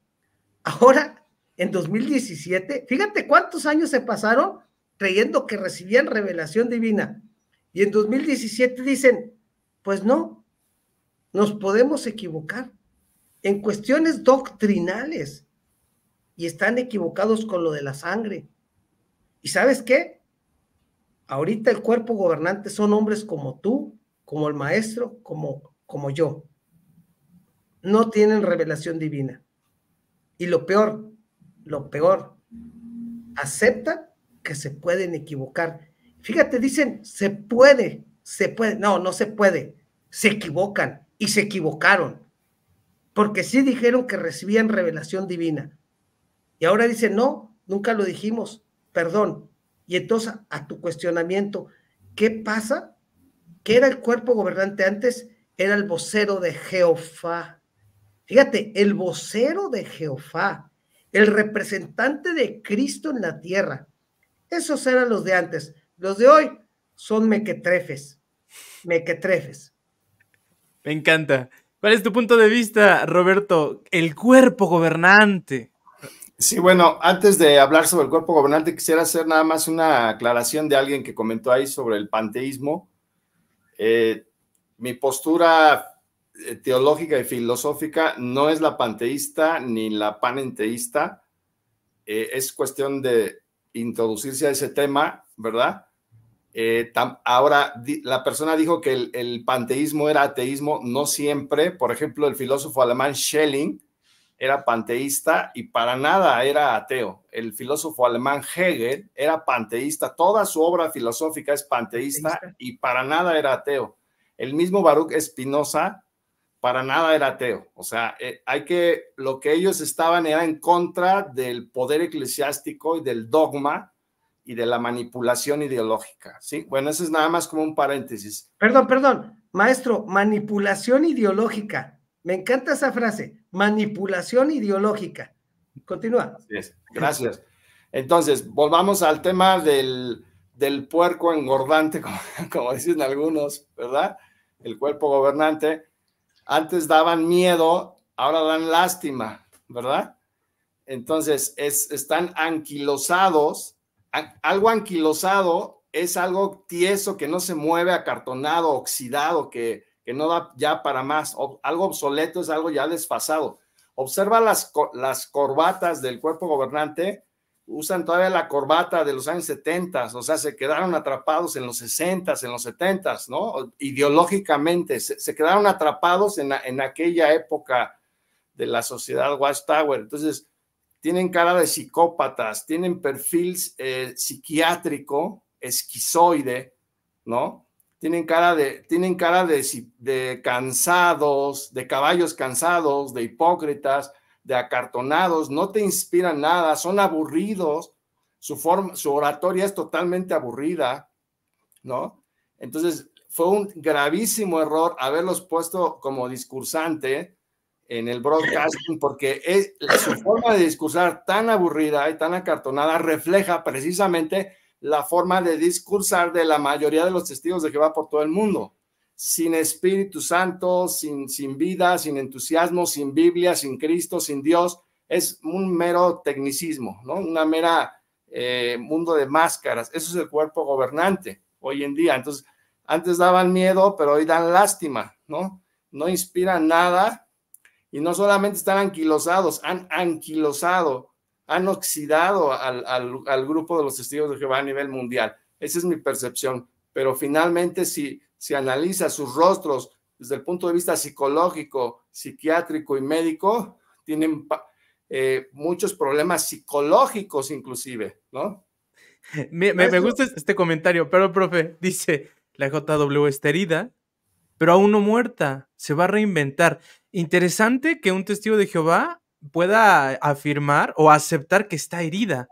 ahora en 2017, fíjate cuántos años se pasaron creyendo que recibían revelación divina. Y en 2017 dicen, pues no, nos podemos equivocar en cuestiones doctrinales y están equivocados con lo de la sangre. ¿Y sabes qué? Ahorita el cuerpo gobernante son hombres como tú, como el maestro, como, como yo. No tienen revelación divina. Y lo peor, lo peor, acepta que se pueden equivocar. Fíjate, dicen, se puede, se puede, no, no se puede, se equivocan y se equivocaron, porque sí dijeron que recibían revelación divina. Y ahora dicen, no, nunca lo dijimos, perdón. Y entonces a tu cuestionamiento, ¿qué pasa? ¿Qué era el cuerpo gobernante antes? Era el vocero de Jehová. Fíjate, el vocero de Jehová el representante de Cristo en la tierra. Esos eran los de antes. Los de hoy son mequetrefes. Mequetrefes.
Me encanta. ¿Cuál es tu punto de vista, Roberto? El cuerpo gobernante.
Sí, bueno, antes de hablar sobre el cuerpo gobernante, quisiera hacer nada más una aclaración de alguien que comentó ahí sobre el panteísmo. Eh, mi postura eh, teológica y filosófica no es la panteísta ni la panenteísta. Eh, es cuestión de introducirse a ese tema, ¿verdad? Eh, ahora, la persona dijo que el, panteísmo era ateísmo, no siempre. Por ejemplo, el filósofo alemán Schelling era panteísta y para nada era ateo. El filósofo alemán Hegel era panteísta. Toda su obra filosófica es panteísta, y para nada era ateo. El mismo Baruch Spinoza para nada era ateo. O sea, eh, hay que, lo que ellos estaban era en contra del poder eclesiástico y del dogma y de la manipulación ideológica. ¿sí? Bueno, eso es nada más como un paréntesis.
Perdón, perdón, maestro, manipulación ideológica. Me encanta esa frase, manipulación ideológica. Continúa.
Gracias. Entonces, volvamos al tema del, del puerco engordante, como, como dicen algunos, ¿verdad? El cuerpo gobernante. Antes daban miedo, ahora dan lástima, ¿verdad? Entonces, es, están anquilosados. Algo anquilosado es algo tieso que no se mueve, acartonado, oxidado, que, que no da ya para más. algo obsoleto es algo ya desfasado. Observa las, las corbatas del cuerpo gobernante usan todavía la corbata de los años 70, o sea, se quedaron atrapados en los 60, en los 70, ¿no? Ideológicamente, se, quedaron atrapados en, aquella época de la sociedad Watchtower. Entonces, tienen cara de psicópatas, tienen perfil eh, psiquiátrico, esquizoide, ¿no? Tienen cara, tienen cara de cansados, de caballos cansados, de hipócritas de acartonados, no te inspiran nada, son aburridos, su, forma, su oratoria es totalmente aburrida, ¿no? Entonces, fue un gravísimo error haberlos puesto como discursante en el broadcasting, porque es, su forma de discursar tan aburrida y tan acartonada refleja precisamente la forma de discursar de la mayoría de los testigos de Jehová por todo el mundo sin Espíritu Santo, sin, sin vida, sin entusiasmo, sin Biblia, sin Cristo, sin Dios, es un mero tecnicismo, ¿no? Una mera eh, mundo de máscaras. Eso es el cuerpo gobernante hoy en día. Entonces, antes daban miedo, pero hoy dan lástima, ¿no? No inspiran nada y no solamente están anquilosados, han anquilosado, han oxidado al, al grupo de los testigos de Jehová a nivel mundial. Esa es mi percepción. Pero finalmente, si, si analiza sus rostros desde el punto de vista psicológico, psiquiátrico y médico, tienen eh, muchos problemas psicológicos inclusive, ¿no?
Me, gusta este comentario, pero profe, dice, la JW está herida, pero aún no muerta, se va a reinventar. Interesante que un testigo de Jehová pueda afirmar o aceptar que está herida,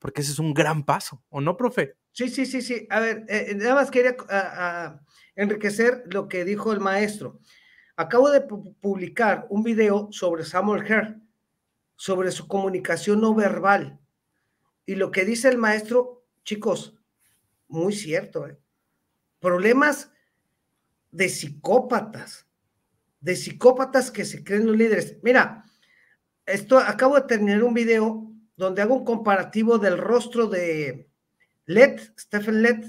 porque ese es un gran paso, ¿o no, profe? Sí, sí,
sí, sí. A ver, eh, eh, nada más
quería ah,
ah, enriquecer
lo que dijo el maestro.
Acabo de publicar un video sobre Samuel Herr, sobre su comunicación no verbal. Y lo que dice el maestro, chicos, muy cierto, ¿eh? problemas de psicópatas, de psicópatas que se creen los líderes. Mira, esto acabo de terminar un video donde hago un comparativo del rostro de Led, Stephen Led,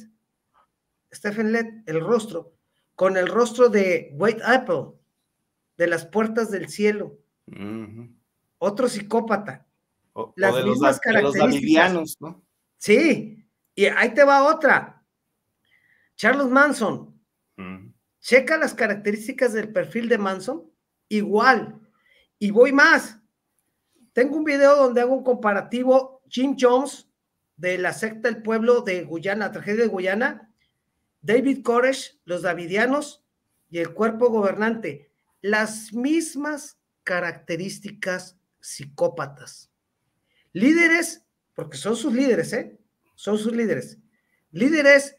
Stephen Led, el rostro, con el rostro de White Apple, de las puertas del cielo. Otro psicópata.
las mismas características.
Sí, y ahí te va otra. Charles Manson. Checa las características del perfil de Manson. Igual. Y voy más. Tengo un video donde hago un comparativo Jim Jones de la secta El Pueblo de Guyana, tragedia de Guyana, David Koresh, los davidianos y el cuerpo gobernante, las mismas características psicópatas. Líderes, porque son sus líderes, ¿eh? Son sus líderes. Líderes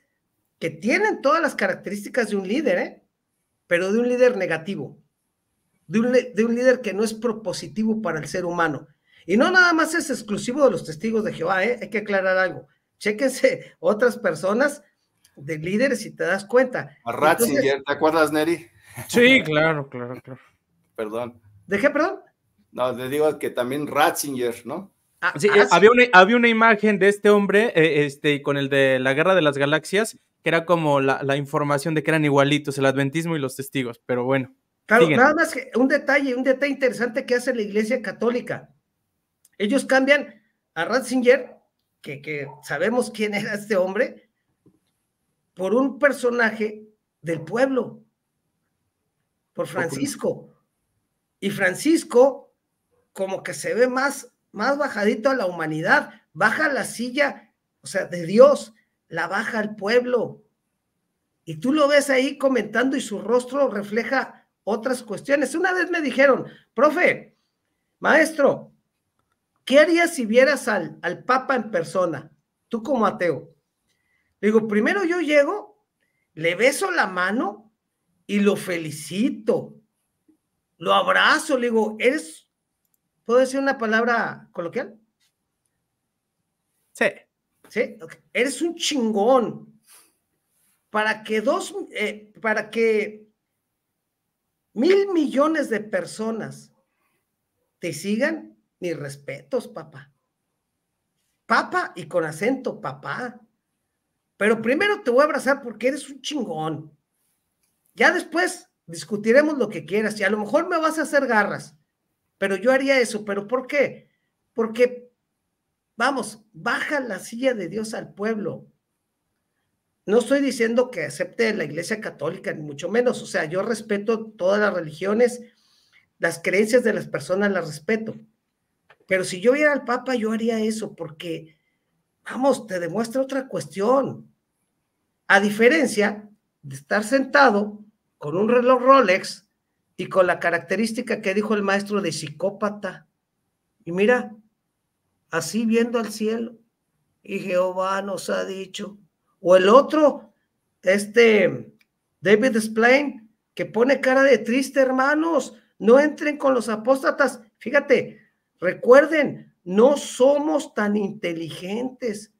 que tienen todas las características de un líder, ¿eh? Pero de un líder negativo, de un, líder que no es propositivo para el ser humano. Y no nada más es exclusivo de los testigos de Jehová, ¿eh? Hay que aclarar algo. Chéquense otras personas de líder, si te das cuenta. A Ratzinger,
¿te acuerdas, Neri? Sí, claro, claro, claro. Perdón. Dejé, perdón? No, le digo que también Ratzinger, ¿no? Ah, sí, ah, había, una,
había una imagen de este hombre eh, este, con el de la Guerra de las Galaxias, que era como la, información de que eran igualitos, el adventismo y los testigos, pero bueno. Claro, nada
más que un detalle, un detalle interesante que hace la Iglesia Católica. Ellos cambian a Ratzinger, que, que sabemos quién era este hombre, por un personaje del pueblo, por Francisco. Y Francisco como que se ve más, más bajadito a la humanidad, baja la silla, o sea, de Dios, la baja al pueblo. Y tú lo ves ahí comentando y su rostro refleja otras cuestiones. Una vez me dijeron, profe, maestro, ¿qué harías si vieras al, al Papa en persona? Tú como ateo digo, primero yo llego, le beso la mano y lo felicito. Lo abrazo, le digo, eres, ¿puedo decir una palabra coloquial? Sí. Sí, eres un chingón. Para que dos, eh, para que mil millones de personas te sigan, mis respetos, papá. papá y con acento, papá. Pero primero te voy a abrazar porque eres un chingón. Ya después discutiremos lo que quieras y a lo mejor me vas a hacer garras, pero yo haría eso. ¿Pero por qué? Porque, vamos, baja la silla de Dios al pueblo. No estoy diciendo que acepte la Iglesia Católica, ni mucho menos. O sea, yo respeto todas las religiones, las creencias de las personas las respeto. Pero si yo viera al Papa, yo haría eso, porque, vamos, te demuestra otra cuestión. A diferencia de estar sentado con un reloj Rolex y con la característica que dijo el maestro de psicópata. Y mira, así viendo al cielo, y Jehová nos ha dicho. O el otro, este David Splain, que pone cara de triste, hermanos, no entren con los apóstatas. Fíjate, recuerden, no somos tan inteligentes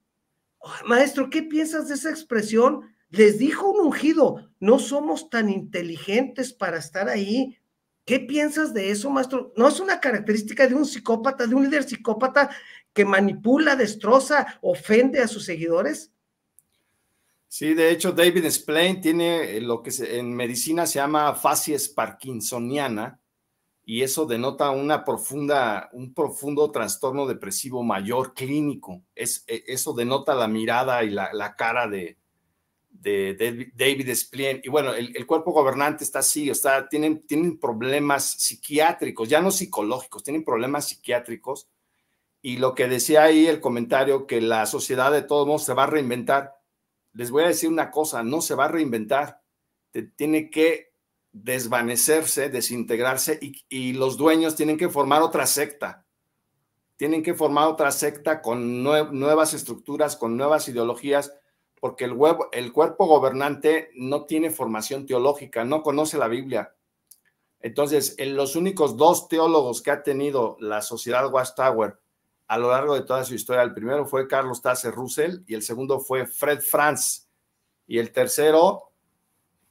maestro, ¿qué piensas de esa expresión? Les dijo un ungido, no somos tan inteligentes para estar ahí. ¿Qué piensas de eso, maestro? ¿No es una característica de un psicópata, de un líder psicópata que manipula, destroza, ofende a sus seguidores?
Sí, de hecho, David Splane tiene eh, lo que en medicina se llama facies parkinsoniana, y eso denota una profunda, un profundo trastorno depresivo mayor clínico. Es, e, eso denota la mirada y la, cara de, David Splien. Y bueno, el, cuerpo gobernante está así, está, tienen, tienen problemas psiquiátricos, ya no psicológicos, tienen problemas psiquiátricos. Y lo que decía ahí el comentario, que la sociedad de todos modos se va a reinventar. Les voy a decir una cosa, no se va a reinventar. tiene que desvanecerse, desintegrarse y, los dueños tienen que formar otra secta. Tienen que formar otra secta con nuevas estructuras, con nuevas ideologías, porque el, cuerpo gobernante no tiene formación teológica, no conoce la Biblia. Entonces, en los únicos dos teólogos que ha tenido la sociedad Watchtower a lo largo de toda su historia, el primero fue Carlos Tasse Russell y el segundo fue Fred Franz y el tercero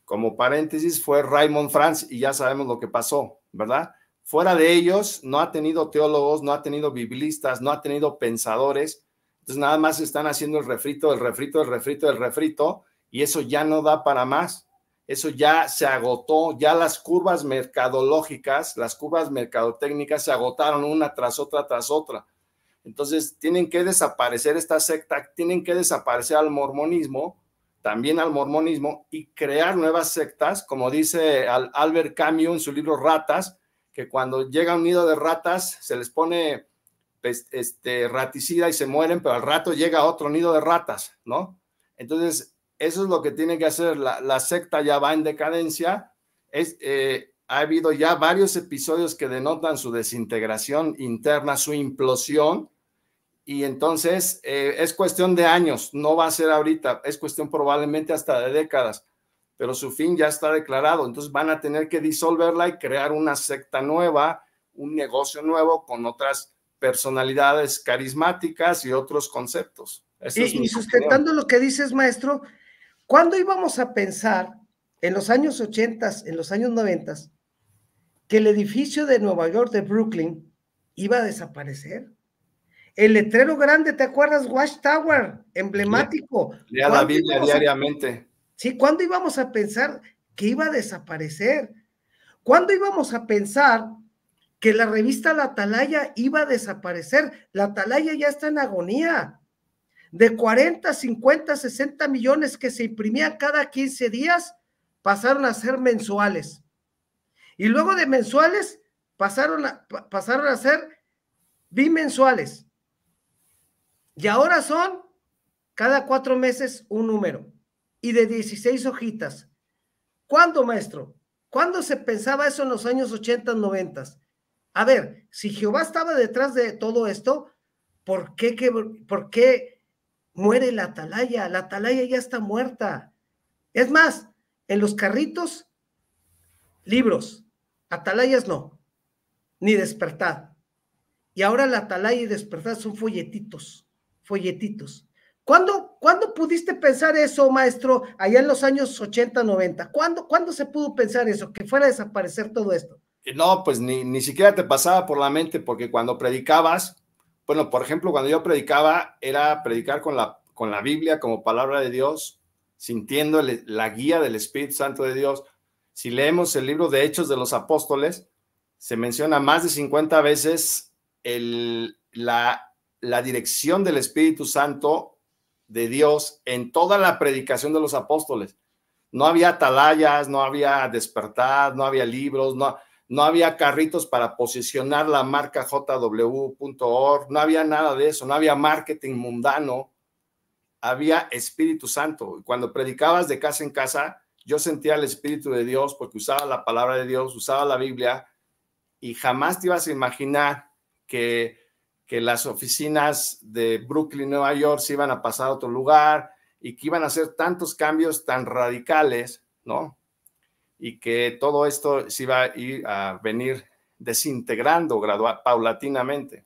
como paréntesis, fue Raymond Franz y ya sabemos lo que pasó, ¿verdad? Fuera de ellos, no ha tenido teólogos, no ha tenido biblistas, no ha tenido pensadores. Entonces, nada más están haciendo el refrito, el refrito, el refrito, el refrito, y eso ya no da para más. Eso ya se agotó, ya las curvas mercadológicas, las curvas mercadotécnicas se agotaron una tras otra, tras otra. Entonces, tienen que desaparecer esta secta, tienen que desaparecer al mormonismo, también al mormonismo y crear nuevas sectas, como dice Albert Camus en su libro Ratas, que cuando llega un nido de ratas se les pone pues, este, raticida y se mueren, pero al rato llega otro nido de ratas, ¿no? Entonces, eso es lo que tiene que hacer la, secta, ya va en decadencia. Es, eh, ha habido ya varios episodios que denotan su desintegración interna, su implosión, y entonces eh, es cuestión de años, no va a ser ahorita, es cuestión probablemente hasta de décadas, pero su fin ya está declarado. Entonces van a tener que disolverla y crear una secta nueva, un negocio nuevo con otras personalidades carismáticas y otros conceptos. y, sustentando
lo que dices, maestro, ¿cuándo íbamos a pensar en los años 80, en los años 90, que el edificio de Nueva York, de Brooklyn, iba a desaparecer? El letrero grande, ¿te acuerdas? Watchtower, emblemático. Lea la Biblia
diariamente.
Sí, ¿cuándo íbamos a pensar que iba a desaparecer? ¿Cuándo íbamos a pensar que la revista La Atalaya iba a desaparecer? La Atalaya ya está en agonía. De 40, 50, 60 millones que se imprimía cada 15 días, pasaron a ser mensuales. Y luego de mensuales, pasaron a, pasaron a ser bimensuales. Y ahora son cada cuatro meses un número y de 16 hojitas. ¿Cuándo, maestro? ¿Cuándo se pensaba eso en los años 80, 90? A ver, si Jehová estaba detrás de todo esto, ¿por qué, por qué muere la atalaya? La atalaya ya está muerta. Es más, en los carritos, libros, atalayas no, ni despertad. Y ahora la atalaya y despertad son folletitos folletitos. ¿Cuándo, ¿Cuándo pudiste pensar eso, maestro, allá en los años 80, 90? ¿Cuándo, ¿Cuándo se pudo pensar eso, que fuera a desaparecer
todo esto? Eh, no, pues ni, siquiera te pasaba por la mente, porque cuando predicabas, bueno, por ejemplo, cuando yo predicaba, era predicar con la, con la Biblia como palabra de Dios, sintiendo la guía del Espíritu Santo de Dios. Si leemos el libro de Hechos de los Apóstoles, se menciona más de 50 veces el, la la dirección del Espíritu Santo de Dios en toda la predicación de los apóstoles. No había atalayas, no había despertar, no había libros, no, no había carritos para posicionar la marca jw.org, no había nada de eso, no había marketing mundano, había Espíritu Santo. Cuando predicabas de casa en casa, yo sentía el Espíritu de Dios porque usaba la palabra de Dios, usaba la Biblia y jamás te ibas a imaginar que que las oficinas de Brooklyn, Nueva York, se iban a pasar a otro lugar y que iban a hacer tantos cambios tan radicales, ¿no? Y que todo esto se iba a, ir a venir desintegrando gradual, paulatinamente.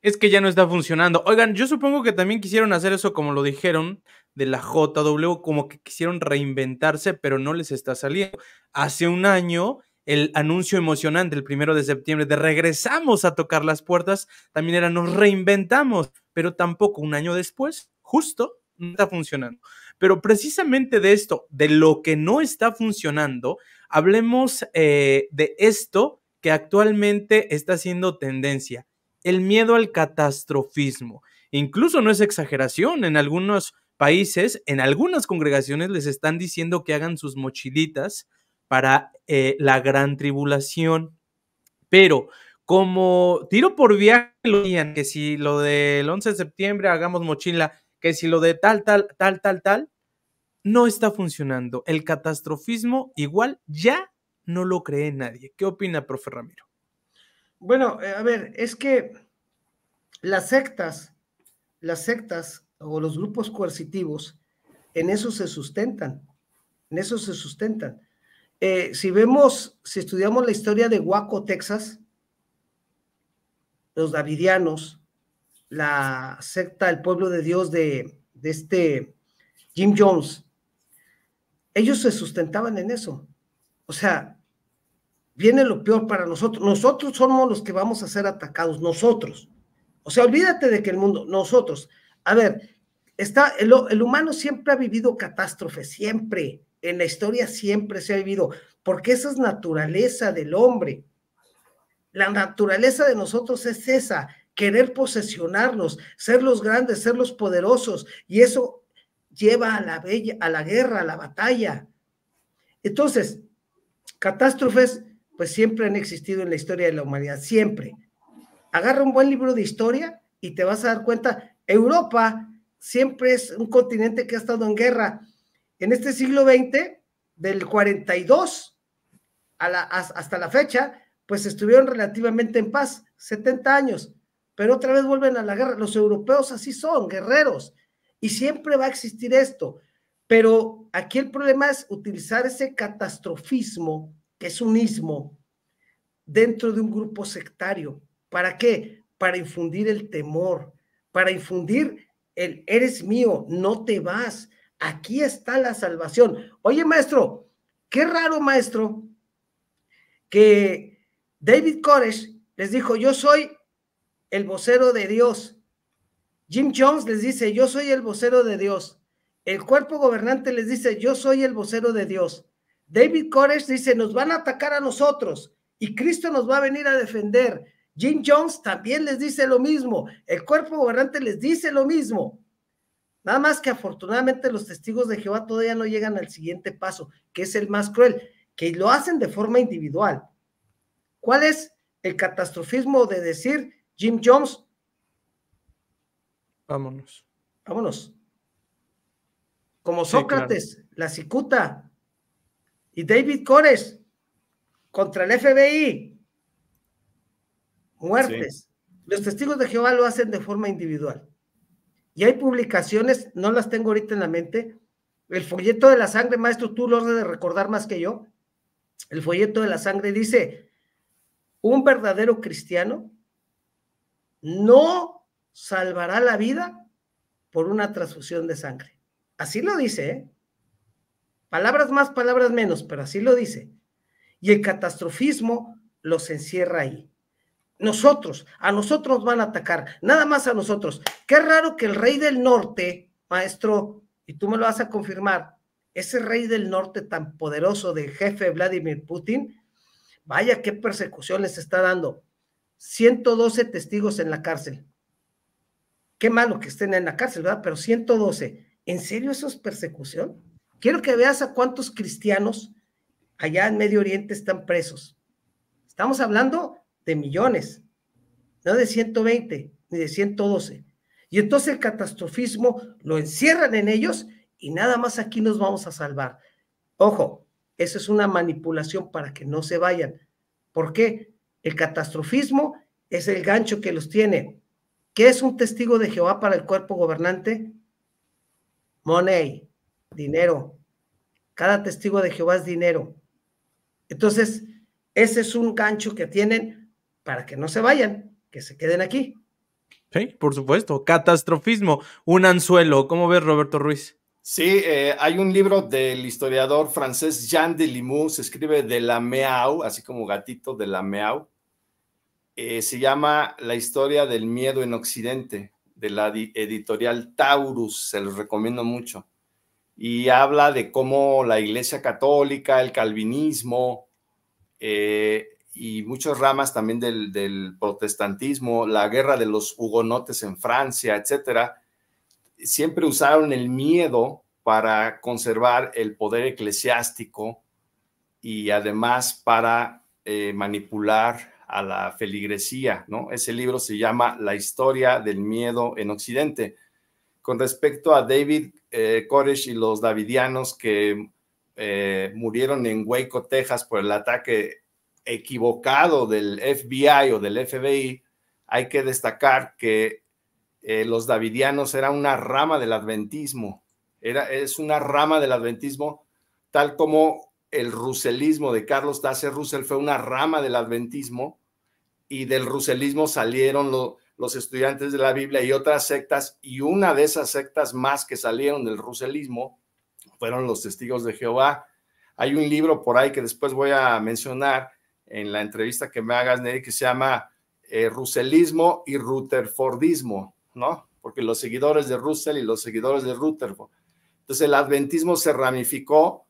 Es que ya no está funcionando. Oigan, yo supongo que también quisieron hacer eso como lo dijeron de la JW, como que quisieron reinventarse, pero no les está saliendo. Hace un año el anuncio emocionante el primero de septiembre de regresamos a tocar las puertas, también era nos reinventamos, pero tampoco un año después, justo, no está funcionando. Pero precisamente de esto, de lo que no está funcionando, hablemos eh, de esto que actualmente está siendo tendencia, el miedo al catastrofismo. Incluso no es exageración, en algunos países, en algunas congregaciones les están diciendo que hagan sus mochilitas para eh, la gran tribulación. Pero como tiro por viaje, lo decían, que si lo del 11 de septiembre hagamos mochila, que si lo de tal, tal, tal, tal, tal, no está funcionando. El catastrofismo igual ya no lo cree nadie. ¿Qué opina, profe Ramiro? Bueno, eh, a ver, es que
las sectas, las sectas o los grupos coercitivos, en eso se sustentan, en eso se sustentan. Eh, si vemos, si estudiamos la historia de Waco, Texas, los davidianos, la secta, el pueblo de Dios de, este Jim Jones, ellos se sustentaban en eso. O sea, viene lo peor para nosotros. Nosotros somos los que vamos a ser atacados, nosotros. O sea, olvídate de que el mundo, nosotros. A ver, está, el, el humano siempre ha vivido catástrofes, siempre en la historia siempre se ha vivido, porque esa es naturaleza del hombre. La naturaleza de nosotros es esa, querer posesionarnos, ser los grandes, ser los poderosos, y eso lleva a la, bella, a la guerra, a la batalla. Entonces, catástrofes, pues siempre han existido en la historia de la humanidad, siempre. Agarra un buen libro de historia y te vas a dar cuenta, Europa siempre es un continente que ha estado en guerra, en este siglo XX, del 42 hasta la fecha, pues estuvieron relativamente en paz, 70 años, pero otra vez vuelven a la guerra. Los europeos así son, guerreros, y siempre va a existir esto. Pero aquí el problema es utilizar ese catastrofismo, que es un dentro de un grupo sectario. ¿Para qué? Para infundir el temor, para infundir el eres mío, no te vas, Aquí está la salvación. Oye, maestro, qué raro, maestro, que David Koresh les dijo, yo soy el vocero de Dios. Jim Jones les dice, yo soy el vocero de Dios. El cuerpo gobernante les dice, yo soy el vocero de Dios. David Koresh dice, nos van a atacar a nosotros y Cristo nos va a venir a defender. Jim Jones también les dice lo mismo. El cuerpo gobernante les dice lo mismo. Nada más que afortunadamente los testigos de Jehová todavía no llegan al siguiente paso, que es el más cruel, que lo hacen de forma individual. ¿Cuál es el catastrofismo de decir Jim Jones? Vámonos. Vámonos. Como Sócrates, la cicuta y David Cores contra el FBI. Muertes. Los testigos de Jehová lo hacen de forma individual. Y hay publicaciones, no las tengo ahorita en la mente. El folleto de la sangre, maestro, tú lo has de recordar más que yo. El folleto de la sangre dice, un verdadero cristiano no salvará la vida por una transfusión de sangre. Así lo dice, ¿eh? Palabras más, palabras menos, pero así lo dice. Y el catastrofismo los encierra ahí. Nosotros, a nosotros van a atacar, nada más a nosotros. Qué raro que el rey del norte, maestro, y tú me lo vas a confirmar, ese rey del norte tan poderoso de jefe Vladimir Putin, vaya qué persecución les está dando. 112 testigos en la cárcel. Qué malo que estén en la cárcel, ¿verdad? Pero 112. ¿En serio eso es persecución? Quiero que veas a cuántos cristianos allá en Medio Oriente están presos. Estamos hablando de millones, no de 120 ni de 112. Y entonces el catastrofismo lo encierran en ellos y nada más aquí nos vamos a salvar. Ojo, eso es una manipulación para que no se vayan. ¿Por qué? El catastrofismo es el gancho que los tiene. ¿Qué es un testigo de Jehová para el cuerpo gobernante? Money, dinero. Cada testigo de Jehová es dinero. Entonces, ese es un gancho que tienen para que no se vayan, que se queden aquí.
Sí, por supuesto. Catastrofismo, un anzuelo. ¿Cómo ves, Roberto Ruiz?
Sí, eh, hay un libro del historiador francés Jean de Limoux, se escribe de la Meau, así como gatito de la Meau. Eh, se llama La historia del miedo en Occidente, de la editorial Taurus, se los recomiendo mucho. Y habla de cómo la Iglesia Católica, el calvinismo, eh, y muchas ramas también del, protestantismo, la guerra de los hugonotes en Francia, etcétera, siempre usaron el miedo para conservar el poder eclesiástico y además para eh, manipular a la feligresía, ¿no? Ese libro se llama La historia del miedo en Occidente. Con respecto a David eh, Koresh y los davidianos que eh, murieron en Waco, Texas, por el ataque equivocado del FBI o del FBI, hay que destacar que eh, los davidianos era una rama del adventismo, era, es una rama del adventismo, tal como el ruselismo de Carlos Tasse Russell fue una rama del adventismo y del ruselismo salieron los estudiantes de la Biblia y otras sectas y una de esas sectas más que salieron del ruselismo fueron los testigos de Jehová. Hay un libro por ahí que después voy a mencionar en la entrevista que me hagas, que se llama eh, Russellismo y Rutherfordismo, ¿no? Porque los seguidores de Russell y los seguidores de Rutherford. Entonces el adventismo se ramificó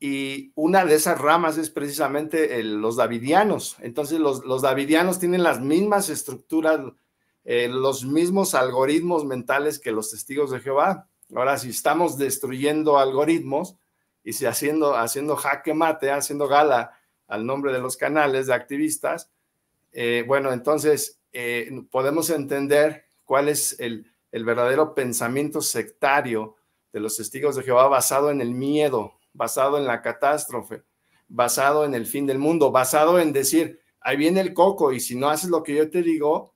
y una de esas ramas es precisamente los davidianos. Entonces los, los, davidianos tienen las mismas estructuras, eh, los mismos algoritmos mentales que los testigos de Jehová. Ahora, si estamos destruyendo algoritmos y si haciendo, haciendo jaque mate, haciendo gala al nombre de los canales de activistas, eh, bueno, entonces eh, podemos entender cuál es el, el verdadero pensamiento sectario de los testigos de Jehová basado en el miedo, basado en la catástrofe, basado en el fin del mundo, basado en decir, ahí viene el coco y si no haces lo que yo te digo,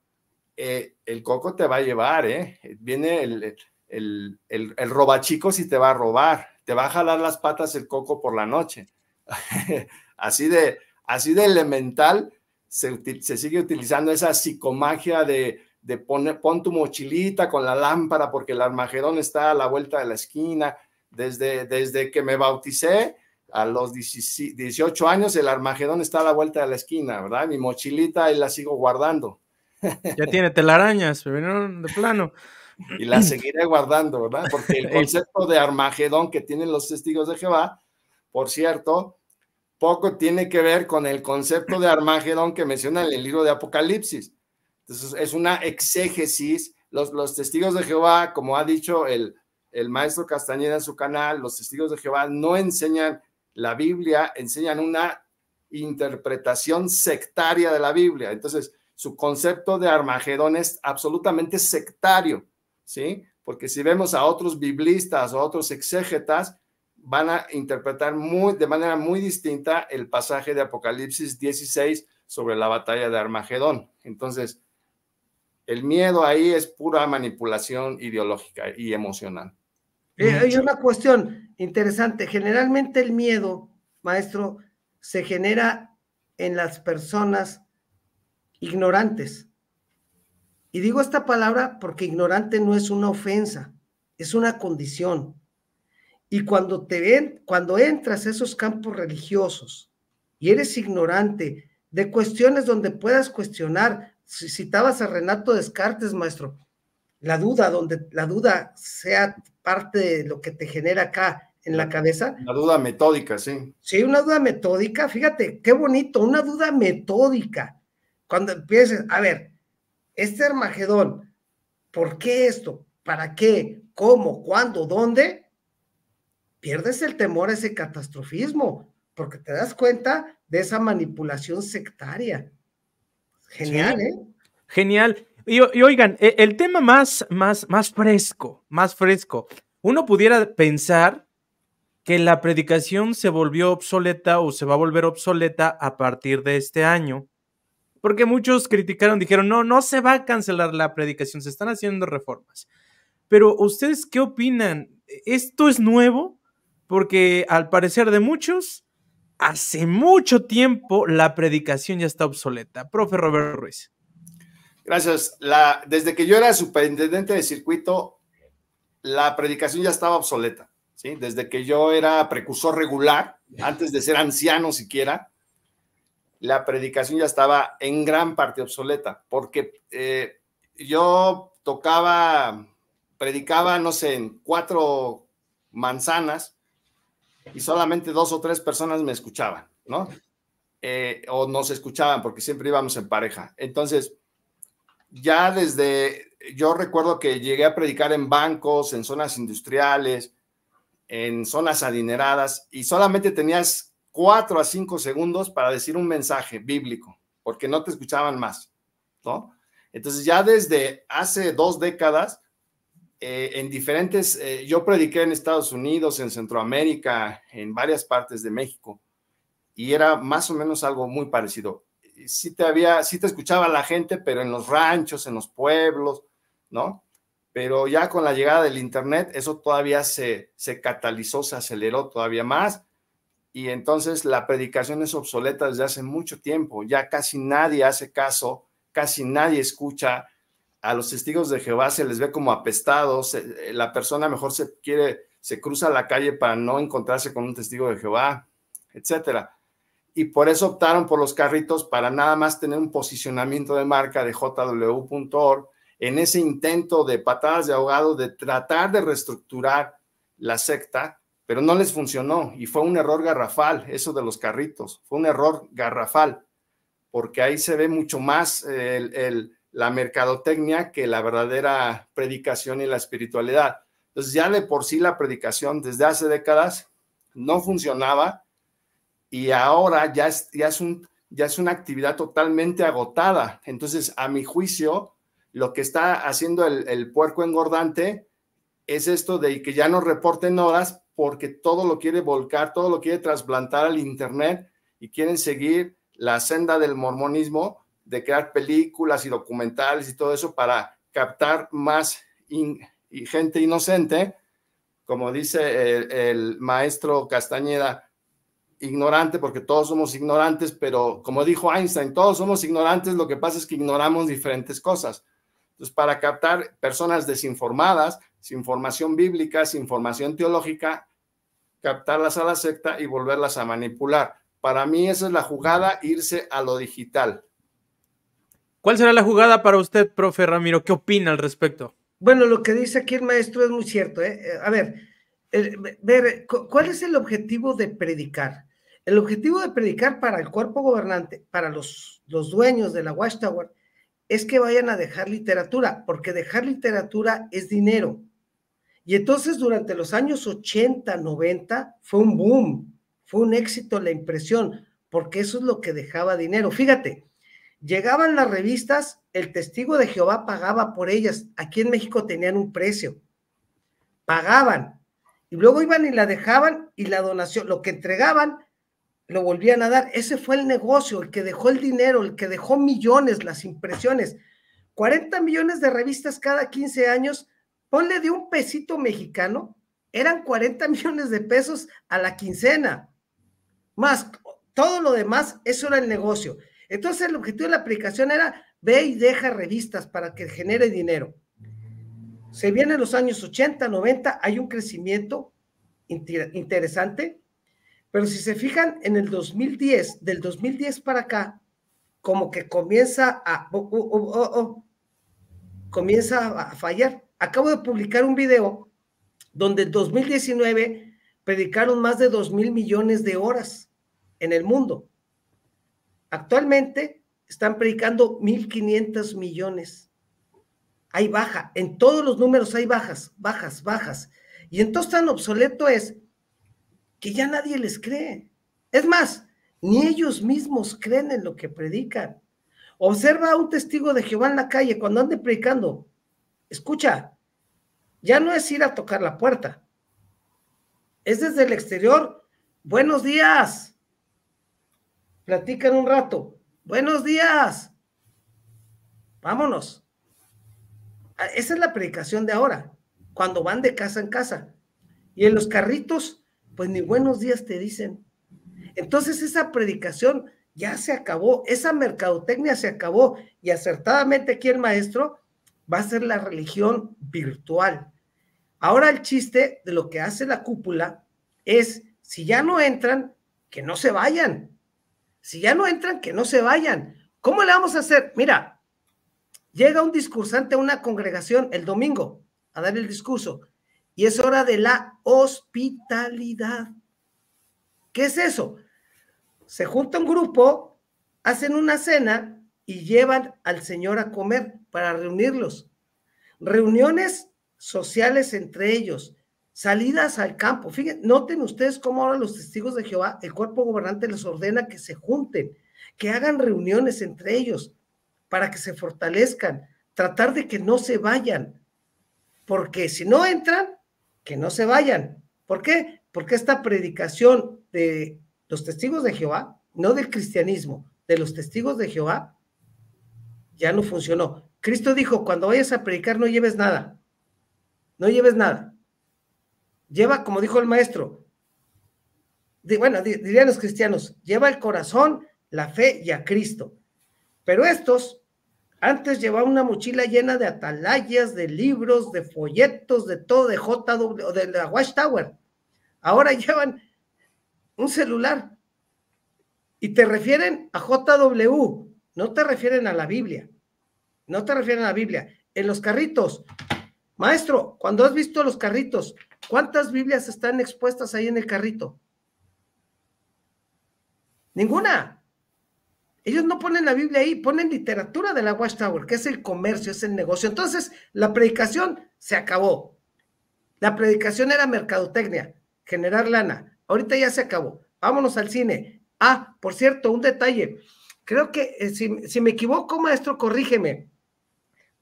eh, el coco te va a llevar, ¿eh? Viene el, el, el, el robachico si te va a robar, te va a jalar las patas el coco por la noche. Así de, así de elemental se, sigue utilizando esa psicomagia de, de poner, pon tu mochilita con la lámpara porque el Armagedón está a la vuelta de la esquina. Desde, desde que me bauticé a los 18 años, el Armagedón está a la vuelta de la esquina, ¿verdad? Mi mochilita y la sigo guardando.
Ya tiene telarañas, se vinieron de plano.
Y la seguiré guardando, ¿verdad? Porque el concepto de Armagedón que tienen los testigos de Jehová, por cierto, poco tiene que ver con el concepto de Armagedón que menciona en el libro de Apocalipsis. Entonces, es una exégesis. Los, testigos de Jehová, como ha dicho el, maestro Castañeda en su canal, los testigos de Jehová no enseñan la Biblia, enseñan una interpretación sectaria de la Biblia. Entonces, su concepto de Armagedón es absolutamente sectario, ¿sí? Porque si vemos a otros biblistas o a otros exégetas, van a interpretar muy, de manera muy distinta el pasaje de Apocalipsis 16 sobre la batalla de Armagedón. Entonces, el miedo ahí es pura manipulación ideológica y emocional. Eh, hay
una cuestión interesante. Generalmente el miedo, maestro, se genera en las personas ignorantes. Y digo esta palabra porque ignorante no es una ofensa, es una condición. Y cuando te ven, cuando entras a esos campos religiosos y eres ignorante de cuestiones donde puedas cuestionar, citabas a Renato Descartes, maestro, la duda, donde la duda sea parte de lo que te genera acá en la cabeza.
Una duda metódica, sí.
Sí, una duda metódica, fíjate, qué bonito, una duda metódica. Cuando empieces, a ver, este Armagedón, ¿por qué esto? ¿Para qué? ¿Cómo? ¿Cuándo? ¿Dónde? pierdes el temor a ese catastrofismo, porque te das cuenta de esa manipulación sectaria.
Genial, ¿eh? Genial. Y, oigan, e, el tema más, más, más fresco, más fresco. Uno pudiera pensar que la predicación se volvió obsoleta o se va a volver obsoleta a partir de este año. Porque muchos criticaron, dijeron, no, no se va a cancelar la predicación, se están haciendo reformas. Pero ustedes, ¿qué opinan? ¿Esto es nuevo? porque al parecer de muchos, hace mucho tiempo la predicación ya está obsoleta. Profe Roberto Ruiz.
Gracias. desde que yo era superintendente de circuito, la predicación ya estaba obsoleta. ¿sí? Desde que yo era precursor regular, antes de ser anciano siquiera, la predicación ya estaba en gran parte obsoleta, porque eh, yo tocaba, predicaba, no sé, en cuatro manzanas y solamente dos o tres personas me escuchaban, ¿no? Eh, o nos escuchaban porque siempre íbamos en pareja. Entonces, ya desde, yo recuerdo que llegué a predicar en bancos, en zonas industriales, en zonas adineradas, y solamente tenías cuatro a cinco segundos para decir un mensaje bíblico, porque no te escuchaban más, ¿no? Entonces ya desde hace dos décadas eh, en diferentes, eh, yo prediqué en Estados Unidos, en Centroamérica, en varias partes de México, y era más o menos algo muy parecido. Sí te había, sí te escuchaba la gente, pero en los ranchos, en los pueblos, ¿no? Pero ya con la llegada del Internet, eso todavía se, se catalizó, se aceleró todavía más, y entonces la predicación es obsoleta desde hace mucho tiempo, ya casi nadie hace caso, casi nadie escucha a los testigos de Jehová se les ve como apestados, eh, eh, la persona mejor se quiere, se cruza la calle para no encontrarse con un testigo de Jehová, etcétera. Y por eso optaron por los carritos para nada más tener un posicionamiento de marca de jw.org en ese intento de patadas de ahogado de tratar de reestructurar la secta, pero no les funcionó y fue un error garrafal, eso de los carritos, fue un error garrafal, porque ahí se ve mucho más el la mercadotecnia que la verdadera predicación y la espiritualidad. Entonces ya de por sí la predicación desde hace décadas no funcionaba y ahora ya es, ya es, un, ya es una actividad totalmente agotada. Entonces, a mi juicio, lo que está haciendo el, el puerco engordante es esto de que ya no reporten horas porque todo lo quiere volcar, todo lo quiere trasplantar al Internet y quieren seguir la senda del mormonismo de crear películas y documentales y todo eso para captar más gente inocente, como dice el, maestro Castañeda, ignorante, porque todos somos ignorantes, pero como dijo Einstein, todos somos ignorantes, lo que pasa es que ignoramos diferentes cosas. Entonces, para captar personas desinformadas, sin información bíblica, sin información teológica, captarlas a la secta y volverlas a manipular. Para mí esa es la jugada, irse a lo digital.
¿Cuál será la jugada para usted, profe Ramiro? ¿Qué opina al respecto?
Bueno, lo que dice aquí el maestro es muy cierto. ¿eh? Eh, a ver, ver, ¿cuál es el objetivo de predicar? El objetivo de predicar para el cuerpo gobernante, para los, los dueños de la Watchtower, es que vayan a dejar literatura, porque dejar literatura es dinero. Y entonces durante los años 80, 90 fue un boom, fue un éxito la impresión, porque eso es lo que dejaba dinero. Fíjate, Llegaban las revistas, el testigo de Jehová pagaba por ellas. Aquí en México tenían un precio. Pagaban. Y luego iban y la dejaban y la donación, lo que entregaban, lo volvían a dar. Ese fue el negocio, el que dejó el dinero, el que dejó millones, las impresiones. 40 millones de revistas cada 15 años, ponle de un pesito mexicano, eran 40 millones de pesos a la quincena. Más todo lo demás, eso era el negocio. Entonces el objetivo de la aplicación era ve y deja revistas para que genere dinero. Se en los años 80, 90, hay un crecimiento interesante, pero si se fijan en el 2010, del 2010 para acá, como que comienza a, oh, oh, oh, comienza a fallar. Acabo de publicar un video donde en 2019 predicaron más de 2 mil millones de horas en el mundo. Actualmente están predicando 1.500 millones. Hay baja, en todos los números hay bajas, bajas, bajas. Y entonces tan obsoleto es que ya nadie les cree. Es más, ni ellos mismos creen en lo que predican. Observa a un testigo de Jehová en la calle cuando ande predicando. Escucha, ya no es ir a tocar la puerta. Es desde el exterior. Buenos días platican un rato. Buenos días. Vámonos. Ah, esa es la predicación de ahora, cuando van de casa en casa. Y en los carritos, pues ni buenos días te dicen. Entonces esa predicación ya se acabó, esa mercadotecnia se acabó y acertadamente aquí el maestro va a ser la religión virtual. Ahora el chiste de lo que hace la cúpula es, si ya no entran, que no se vayan, si ya no entran, que no se vayan. ¿Cómo le vamos a hacer? Mira, llega un discursante a una congregación el domingo a dar el discurso y es hora de la hospitalidad. ¿Qué es eso? Se junta un grupo, hacen una cena y llevan al Señor a comer para reunirlos. Reuniones sociales entre ellos, Salidas al campo. Fíjense, noten ustedes cómo ahora los testigos de Jehová, el cuerpo gobernante les ordena que se junten, que hagan reuniones entre ellos para que se fortalezcan, tratar de que no se vayan, porque si no entran, que no se vayan. ¿Por qué? Porque esta predicación de los testigos de Jehová, no del cristianismo, de los testigos de Jehová, ya no funcionó. Cristo dijo, cuando vayas a predicar no lleves nada, no lleves nada lleva, como dijo el maestro, de, bueno, dirían los cristianos, lleva el corazón, la fe y a Cristo. Pero estos antes llevaban una mochila llena de atalayas, de libros, de folletos, de todo, de JW, de la Watchtower. Ahora llevan un celular y te refieren a JW, no te refieren a la Biblia. No te refieren a la Biblia. En los carritos, maestro, cuando has visto los carritos, ¿Cuántas Biblias están expuestas ahí en el carrito? Ninguna. Ellos no ponen la Biblia ahí, ponen literatura de la Watchtower, que es el comercio, es el negocio. Entonces, la predicación se acabó. La predicación era mercadotecnia, generar lana. Ahorita ya se acabó. Vámonos al cine. Ah, por cierto, un detalle. Creo que, eh, si, si, me equivoco, maestro, corrígeme.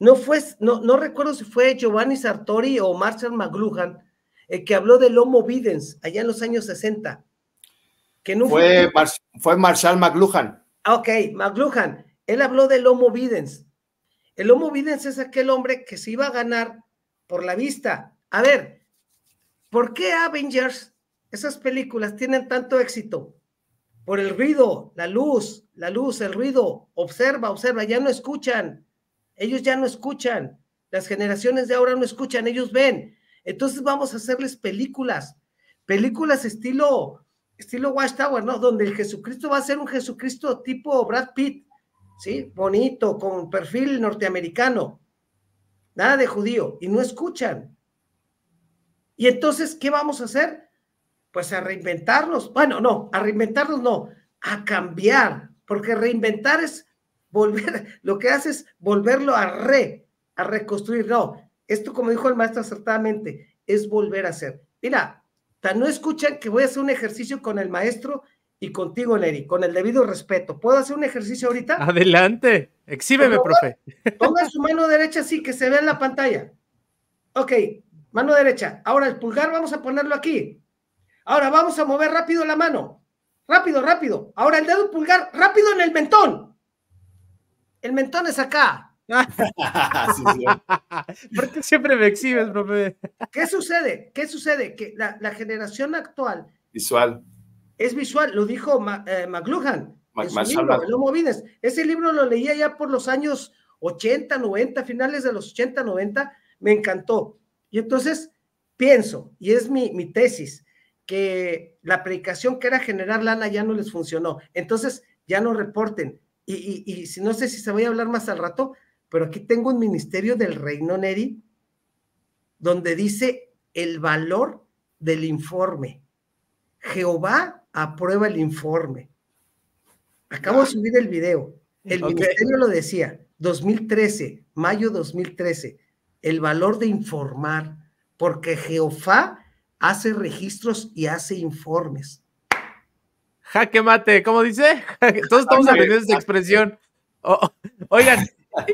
No fue, no, no recuerdo si fue Giovanni Sartori o Marcel McLuhan el eh, que habló del Homo Videns allá en los años 60. Que no fue,
fue, Marshall McLuhan.
Ah, ok, McLuhan. Él habló del Homo Videns. El Homo Videns es aquel hombre que se iba a ganar por la vista. A ver, ¿por qué Avengers, esas películas, tienen tanto éxito? Por el ruido, la luz, la luz, el ruido. Observa, observa, ya no escuchan. Ellos ya no escuchan. Las generaciones de ahora no escuchan, ellos ven entonces vamos a hacerles películas, películas estilo, estilo Watchtower, ¿no? Donde el Jesucristo va a ser un Jesucristo tipo Brad Pitt, ¿sí? Bonito, con perfil norteamericano, nada de judío, y no escuchan. Y entonces, ¿qué vamos a hacer? Pues a reinventarnos. Bueno, no, a reinventarnos no, a cambiar, porque reinventar es volver, lo que hace es volverlo a re, a reconstruir, no, esto, como dijo el maestro acertadamente, es volver a hacer. Mira, tan no escuchan que voy a hacer un ejercicio con el maestro y contigo, Neri, con el debido respeto. ¿Puedo hacer un ejercicio ahorita? Adelante,
exhíbeme, profe.
Ponga su mano derecha así, que se vea en la pantalla. Ok, mano derecha. Ahora el pulgar vamos a ponerlo aquí. Ahora vamos a mover rápido la mano. Rápido, rápido. Ahora el dedo pulgar, rápido en
el mentón.
El mentón es acá.
Porque siempre me exhibes, profe?
¿Qué sucede? ¿Qué sucede? Que la, generación actual. Visual. Es visual, lo dijo eh, McLuhan. Ese libro lo leía ya por los años 80, 90, finales de los 80, 90. Me encantó. Y entonces pienso, y es mi, tesis, que la predicación que era generar lana ya no les funcionó. Entonces ya no reporten. Y, y si no sé si se voy a hablar más al rato, pero aquí tengo un ministerio del reino Neri, donde dice el valor del informe. Jehová aprueba el informe. Acabo de subir el video. El ministerio lo decía, 2013, mayo 2013, el valor de informar, porque Jehová hace registros y hace informes.
Jaque mate, ¿cómo dice? Todos estamos aprendiendo esa expresión. oigan,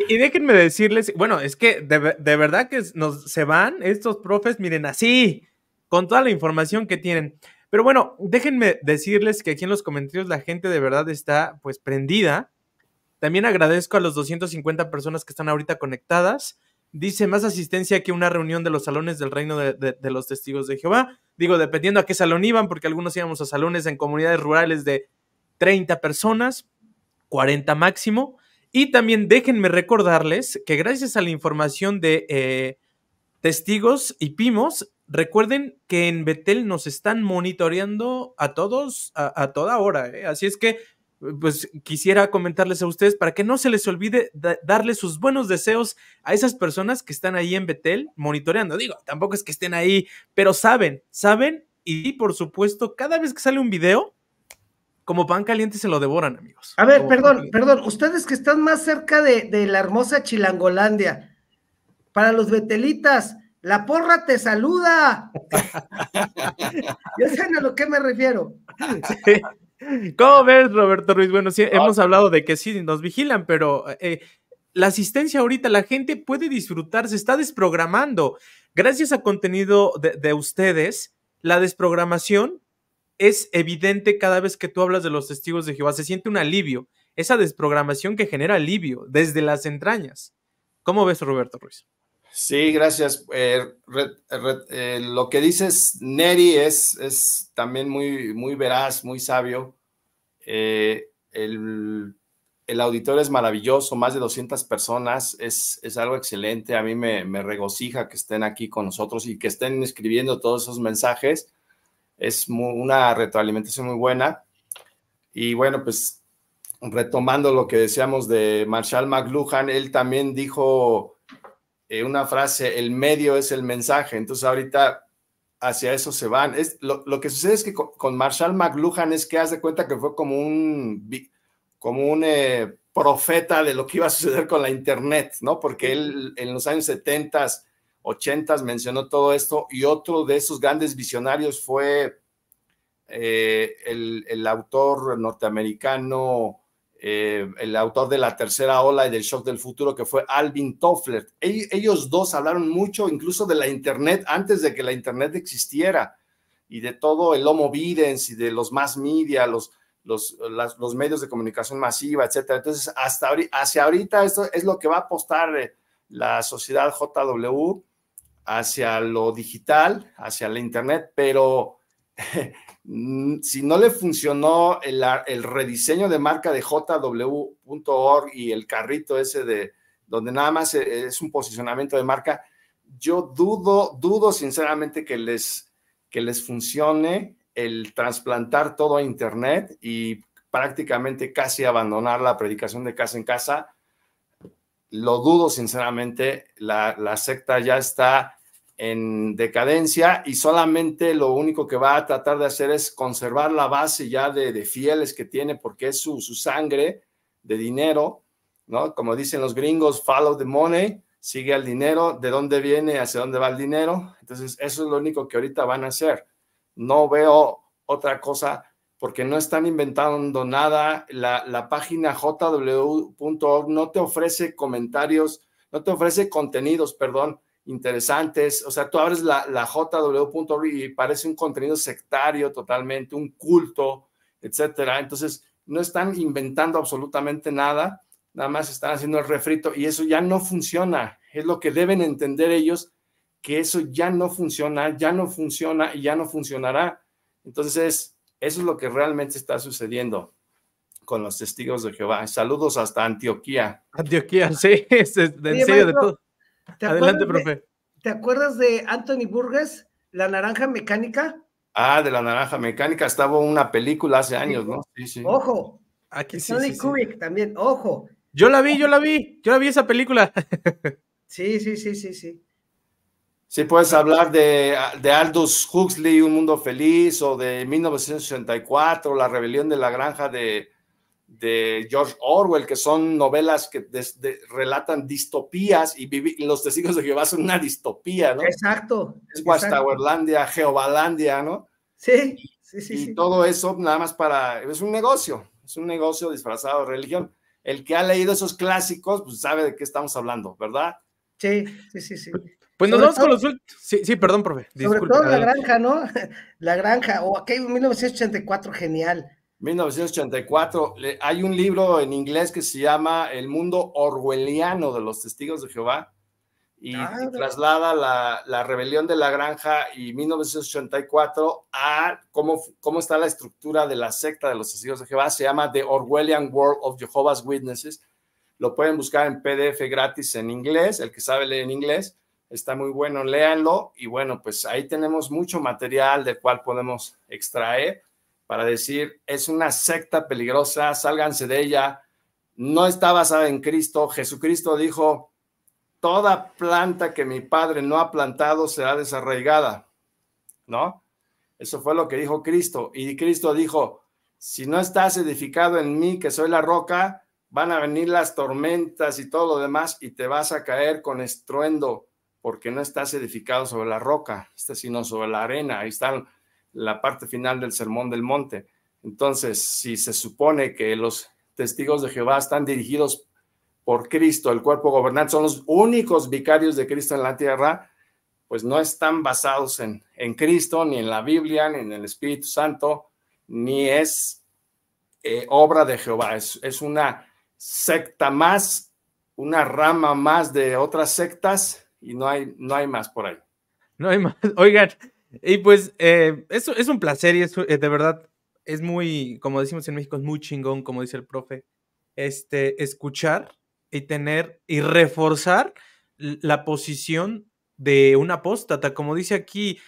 y déjenme decirles, bueno, es que de, verdad que nos, se van estos profes, miren, así, con toda la información que tienen. Pero bueno, déjenme decirles que aquí en los comentarios la gente de verdad está pues prendida. También agradezco a los 250 personas que están ahorita conectadas. Dice más asistencia que una reunión de los salones del reino de, de los testigos de Jehová. Digo, dependiendo a qué salón iban, porque algunos íbamos a salones en comunidades rurales de 30 personas, 40 máximo. Y también déjenme recordarles que gracias a la información de eh, testigos y pimos, recuerden que en Betel nos están monitoreando a todos a, toda hora. ¿eh? Así es que pues quisiera comentarles a ustedes para que no se les olvide darles darle sus buenos deseos a esas personas que están ahí en Betel monitoreando. Digo, tampoco es que estén ahí, pero saben, saben y por supuesto, cada vez que sale un video, como pan caliente se lo devoran, amigos. A ver, perdón, perdón,
ustedes que están más cerca de, la hermosa Chilangolandia, para los betelitas, la porra te saluda. ya saben a lo que me refiero.
¿Cómo ves, Roberto Ruiz? Bueno, sí, ah. hemos hablado de que sí, nos vigilan, pero eh, la asistencia ahorita, la gente puede disfrutar, se está desprogramando. Gracias a contenido de ustedes, la desprogramación es evidente cada vez que tú hablas de los testigos de Jehová. Se siente un alivio, esa desprogramación que genera alivio desde las entrañas. ¿Cómo ves, Roberto Ruiz?
Sí, gracias. Eh, eh, lo que dices, Neri, es, es, también muy, muy veraz, muy sabio. Eh, el, el, auditor es maravilloso, más de 200 personas, es, algo excelente. A mí me, me, regocija que estén aquí con nosotros y que estén escribiendo todos esos mensajes es una retroalimentación muy buena. Y bueno, pues retomando lo que decíamos de Marshall McLuhan, él también dijo eh, una frase, el medio es el mensaje, entonces ahorita hacia eso se van. Es, lo, que sucede es que con, Marshall McLuhan es que hace cuenta que fue como un, como un eh, profeta de lo que iba a suceder con la Internet, ¿no? Porque él en los años 70 80 mencionó todo esto y otro de esos grandes visionarios fue eh, el, autor norteamericano, eh, el autor de la tercera ola y del shock del futuro, que fue Alvin Toffler. E-, ellos dos hablaron mucho incluso de la Internet antes de que la Internet existiera y de todo el Homo Videns y de los mass media, los, los, los medios de comunicación masiva, etcétera. Entonces, hasta hacia ahorita esto es lo que va a apostar eh, la sociedad JW hacia lo digital, hacia la internet, pero si no le funcionó el, rediseño de marca de jw.org y el carrito ese de donde nada más e, es un posicionamiento de marca, yo dudo, dudo sinceramente que les, que les funcione el trasplantar todo a Internet y prácticamente casi abandonar la predicación de casa en casa. Lo dudo sinceramente, la secta ya está en decadencia y solamente lo único que va a tratar de hacer es conservar la base ya de, fieles que tiene porque es su, sangre de dinero, ¿no? Como dicen los gringos, follow the money, sigue al dinero, de dónde viene, hacia dónde va el dinero. Entonces, eso es lo único que ahorita van a hacer. No veo otra cosa porque no están inventando nada. La, la página jw.org no te ofrece comentarios, no te ofrece contenidos, perdón, interesantes. O sea, tú abres la, la jw.org y parece un contenido sectario totalmente, un culto, etcétera. Entonces, no están inventando absolutamente nada, nada más están haciendo el refrito y eso ya no funciona. Es lo que deben entender ellos, que eso ya no funciona, ya no funciona y ya no funcionará. Entonces, eso es lo que realmente está sucediendo con los testigos de Jehová. Saludos hasta Antioquía. Antioquía, sí, es, de, de todo Adelante, profe.
¿Te acuerdas de Anthony Burgess, La Naranja Mecánica?
Ah, de La Naranja Mecánica, estaba una película hace años, ¿no? Sí, sí. Ojo. Aquí ah,
Kubrick también, ojo.
Yo la vi, yo la vi, yo la vi esa película.
sí, sí, sí, sí,
sí. Sí, puedes hablar de, Aldous Huxley, Un Mundo Feliz, o de 1984, La Rebelión de la Granja de de George Orwell, que son novelas que relatan distopías y los testigos de Jehová son una distopía, ¿no? Exacto. Es Jehovalandia, ¿no? Sí, sí, sí. Y todo eso nada más para, es un negocio, es un negocio disfrazado de religión. El que ha leído esos clásicos, pues sabe de qué estamos hablando, ¿verdad? Sí, sí,
sí, sí. Pues nos vamos
con los Sí, sí, perdón, profe. sobre todo la
granja, ¿no? La granja, o 1984, genial
1984. hay un libro en inglés que se llama El mundo orwelliano de los testigos de Jehová y traslada la, rebelión de la granja y 1984 a cómo, cómo está la estructura de la secta de los testigos de Jehová. Se llama The Orwellian World of Jehovah's Witnesses. Lo pueden buscar en PDF gratis en inglés, el que sabe leer en inglés. Está muy bueno, léanlo. Y bueno, pues ahí tenemos mucho material del cual podemos extraer para decir, es una secta peligrosa, sálganse de ella, no está basada en Cristo. Jesucristo dijo, toda planta que mi Padre no ha plantado será desarraigada, ¿no? Eso fue lo que dijo Cristo. Y Cristo dijo, si no estás edificado en mí, que soy la roca, van a venir las tormentas y todo lo demás y te vas a caer con estruendo, porque no estás edificado sobre la roca, este sino sobre la arena. Ahí están la parte final del Sermón del Monte. Entonces, si se supone que los testigos de Jehová están dirigidos por Cristo, el cuerpo gobernante, son los únicos vicarios de Cristo en la tierra, pues no están basados en, en Cristo, ni en la Biblia, ni en el Espíritu Santo, ni es eh, obra de Jehová, es, una secta más, una rama más de otras sectas y no hay, no hay más por ahí.
No hay más. Oigan, y pues eh, es, un placer y es, eh, de verdad es muy, como decimos en México, es muy chingón, como dice el profe, este, escuchar y tener y reforzar la posición de un apóstata, como dice aquí.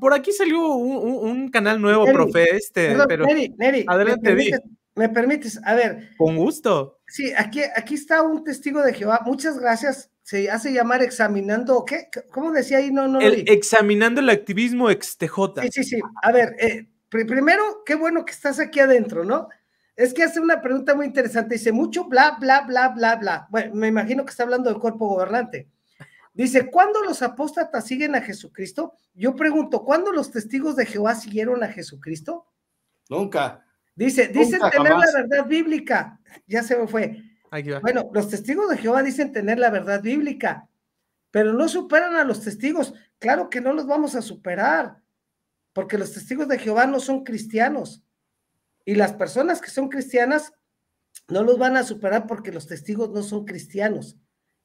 Por aquí salió un, un canal nuevo, profe, este, pero Neri, Neri, adelante, me
me permites, a ver.
Con gusto.
Sí, aquí, aquí está un testigo de Jehová. Muchas gracias se hace llamar examinando, ¿qué? ¿Cómo decía ahí? No, no. El,
examinando el activismo ex TJ. Sí, sí,
sí. A ver, eh, primero, qué bueno que estás aquí adentro, ¿no? Es que hace una pregunta muy interesante. Dice, mucho bla, bla, bla, bla, bla. Bueno, me imagino que está hablando del cuerpo gobernante. Dice, ¿cuándo los apóstatas siguen a Jesucristo? Yo pregunto, ¿cuándo los testigos de Jehová siguieron a Jesucristo? Nunca. Dice, dice tener la verdad bíblica. Ya se me fue. Bueno, los testigos de Jehová dicen tener la verdad bíblica, pero no superan a los testigos. Claro que no los vamos a superar, porque los testigos de Jehová no son cristianos. Y las personas que son cristianas no los van a superar porque los testigos no son cristianos.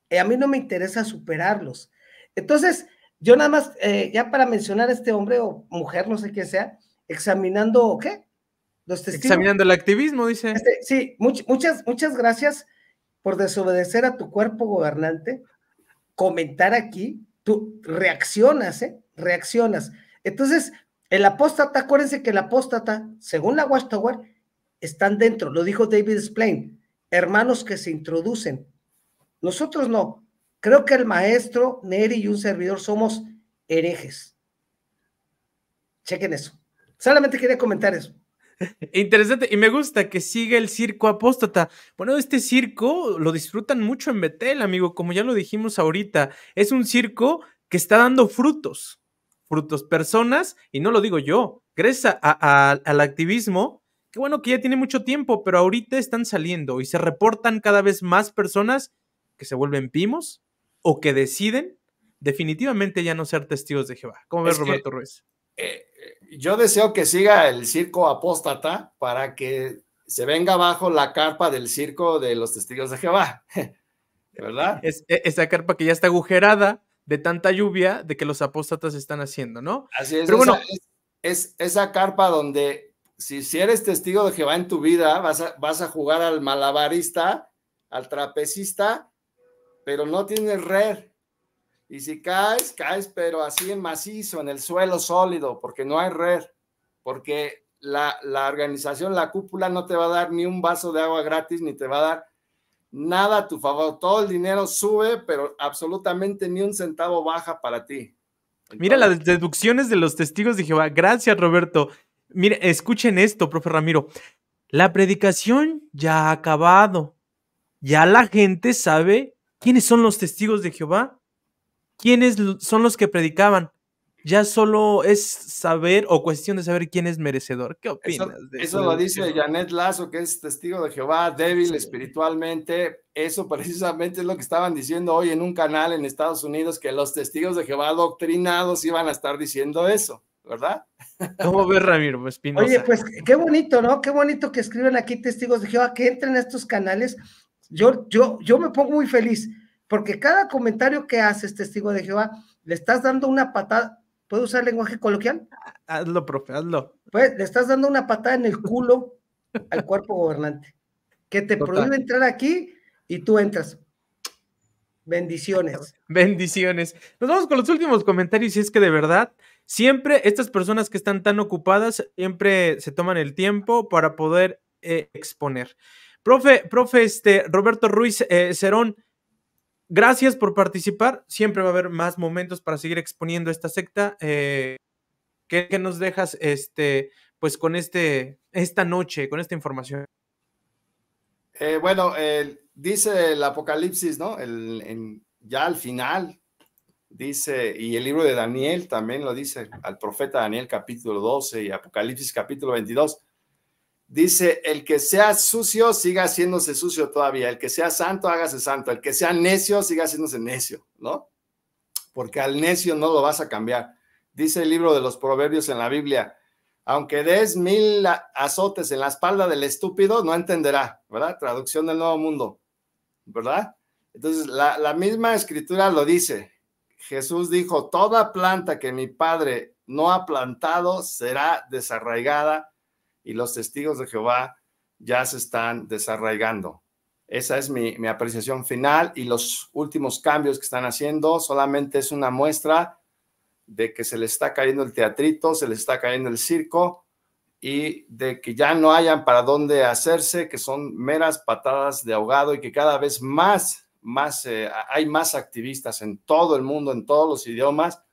y eh, a mí no me interesa superarlos. Entonces, yo nada más, eh, ya para mencionar a este hombre o mujer, no sé qué sea, examinando, ¿qué? Los testigos. Examinando
el activismo, dice.
Este, sí, muchas, muchas gracias por desobedecer a tu cuerpo gobernante, comentar aquí, tú reaccionas, ¿eh? Reaccionas. Entonces, el apóstata, acuérdense que el apóstata, según la Watchtower, están dentro, lo dijo David Splane. hermanos que se introducen. Nosotros no. Creo que el maestro Neri y un servidor somos herejes. Chequen eso. Solamente quería comentar eso.
Interesante, y me gusta que siga el circo apóstata. Bueno, este circo lo disfrutan mucho en Betel, amigo, como ya lo dijimos ahorita. Es un circo que está dando frutos, frutos, personas, y no lo digo yo, gracias al activismo, que bueno que ya tiene mucho tiempo, pero ahorita están saliendo y se reportan cada vez más personas que se vuelven pimos o que deciden definitivamente ya no ser testigos de Jehová. ¿Cómo ves, Roberto Ruiz?
Eh, yo deseo que siga el circo apóstata para que se venga abajo la carpa del circo de los testigos de Jehová, ¿verdad?
E, esa carpa que ya está agujerada de tanta lluvia de que los apóstatas están haciendo, ¿no?
Así es. Pero bueno, es, esa carpa donde si, eres testigo de Jehová en tu vida, vas vas a jugar al malabarista, al trapecista, pero no tienes red. Y si caes, caes, pero así en macizo, en el suelo sólido, porque no hay red, porque la, la organización, la cúpula no te va a dar ni un vaso de agua gratis, ni te va a dar nada a tu favor. Todo el dinero sube, pero absolutamente ni un centavo baja para ti. Mira las
deducciones de los testigos de Jehová. Gracias, Roberto. Mire, escuchen esto, profe Ramiro. La predicación ya ha acabado. Ya la gente sabe quiénes son los testigos de Jehová ¿Quiénes son los que predicaban? Ya solo es saber o cuestión de saber quién es merecedor. ¿Qué
opinas? Eso, de eso, eso lo dice Janet Lazo, que es testigo de Jehová, débil espiritualmente. Eso precisamente es lo que estaban diciendo hoy en un canal en Estados Unidos, que los testigos de Jehová doctrinados iban a estar diciendo eso. ¿verdad? ¿Cómo ves, Ramiro Espinosa? Oye,
pues qué bonito, ¿no? Qué bonito que escriben aquí testigos de Jehová, que entren a estos canales. Yo, yo, yo me pongo muy feliz porque cada comentario que haces, testigo de Jehová, le estás dando una patada. ¿Puedo usar lenguaje coloquial? Ah,
hazlo, profe, hazlo.
Pues le estás dando una patada en el culo al cuerpo gobernante, que te prohíbe entrar aquí y tú entras.
Bendiciones. Bendiciones. Nos vamos con los últimos comentarios, si es que de verdad, siempre estas personas que están tan ocupadas, siempre se toman el tiempo para poder eh, exponer. Profe, profe, este, Roberto Ruiz eh, Cerón, Gracias por participar. Siempre va a haber más momentos para seguir exponiendo esta secta. Eh, ¿qué, nos dejas este, pues con este, esta noche, con esta información?
Eh, bueno, dice el Apocalipsis, ¿no? ya al final, dice, y el libro de Daniel también lo dice, al profeta Daniel capítulo 12 y Apocalipsis capítulo 22 Dice, el que sea sucio, siga haciéndose sucio todavía. El que sea santo, hágase santo. El que sea necio, siga haciéndose necio, ¿no? Porque al necio no lo vas a cambiar. Dice el libro de los proverbios en la Biblia, aunque des mil azotes en la espalda del estúpido, no entenderá, ¿verdad? Traducción del Nuevo Mundo, ¿verdad? Entonces, la, la misma escritura lo dice. Jesús dijo, toda planta que mi padre no ha plantado será desarraigada y los testigos de Jehová ya se están desarraigando. Esa es mi, apreciación final y los últimos cambios que están haciendo solamente es una muestra de que se le está cayendo el teatrito, se le está cayendo el circo y de que ya no hayan para dónde hacerse, que son meras patadas de ahogado y que cada vez más, más eh, hay más activistas en todo el mundo, en todos los idiomas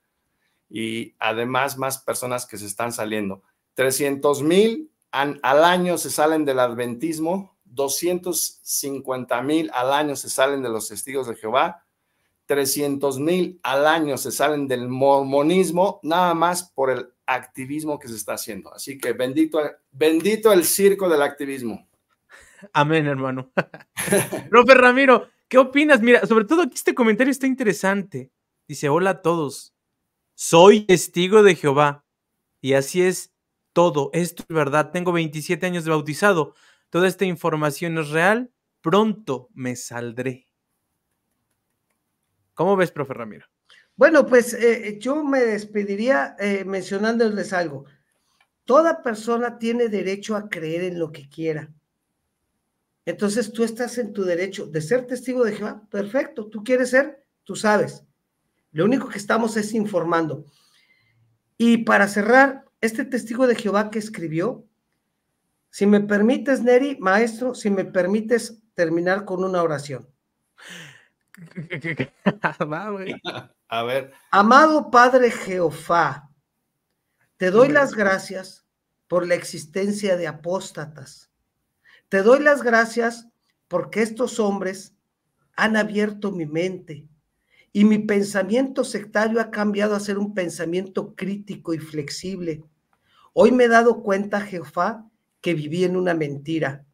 y además más personas que se están saliendo. 300 mil al año se salen del adventismo, 250 mil al año se salen de los testigos de Jehová, 300 mil al año se salen del mormonismo, nada más por el activismo que se está haciendo. Así que bendito, bendito el circo del activismo.
Amén, hermano. Robert Ramiro, ¿qué opinas? Mira, sobre todo aquí este comentario está interesante. Dice, hola a todos, soy testigo de Jehová y así es todo, esto es verdad, tengo 27 años de bautizado, toda esta información es real, pronto me saldré. ¿Cómo ves, profe Ramiro?
Bueno, pues eh, eh, yo me despediría eh, mencionándoles algo. Toda persona tiene derecho a creer en lo que quiera. Entonces tú estás en tu derecho de ser testigo de Jehová. Perfecto, tú quieres ser, tú sabes. Lo único que estamos es informando. Y para cerrar, este testigo de Jehová que escribió, si me permites, Neri, maestro, si me permites terminar con una oración.
A ver.
Amado Padre Jehová, te doy las gracias por la existencia de apóstatas. Te doy las gracias porque estos hombres han abierto mi mente, y mi pensamiento sectario ha cambiado a ser un pensamiento crítico y flexible. Hoy me he dado cuenta, Jehová, que viví en una mentira,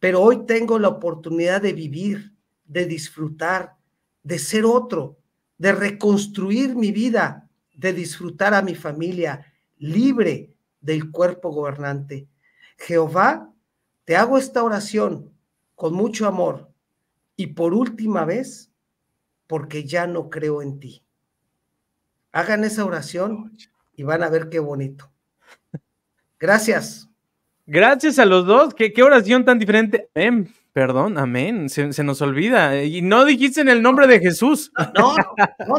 pero hoy tengo la oportunidad de vivir, de disfrutar, de ser otro, de reconstruir mi vida, de disfrutar a mi familia, libre del cuerpo gobernante. Jehová, te hago esta oración con mucho amor y por última vez porque ya no creo en ti. Hagan esa oración y van a ver qué bonito. Gracias.
Gracias a los dos. Qué, oración tan diferente. perdón, amén. Se, nos olvida. Y no dijiste en el nombre de Jesús. No,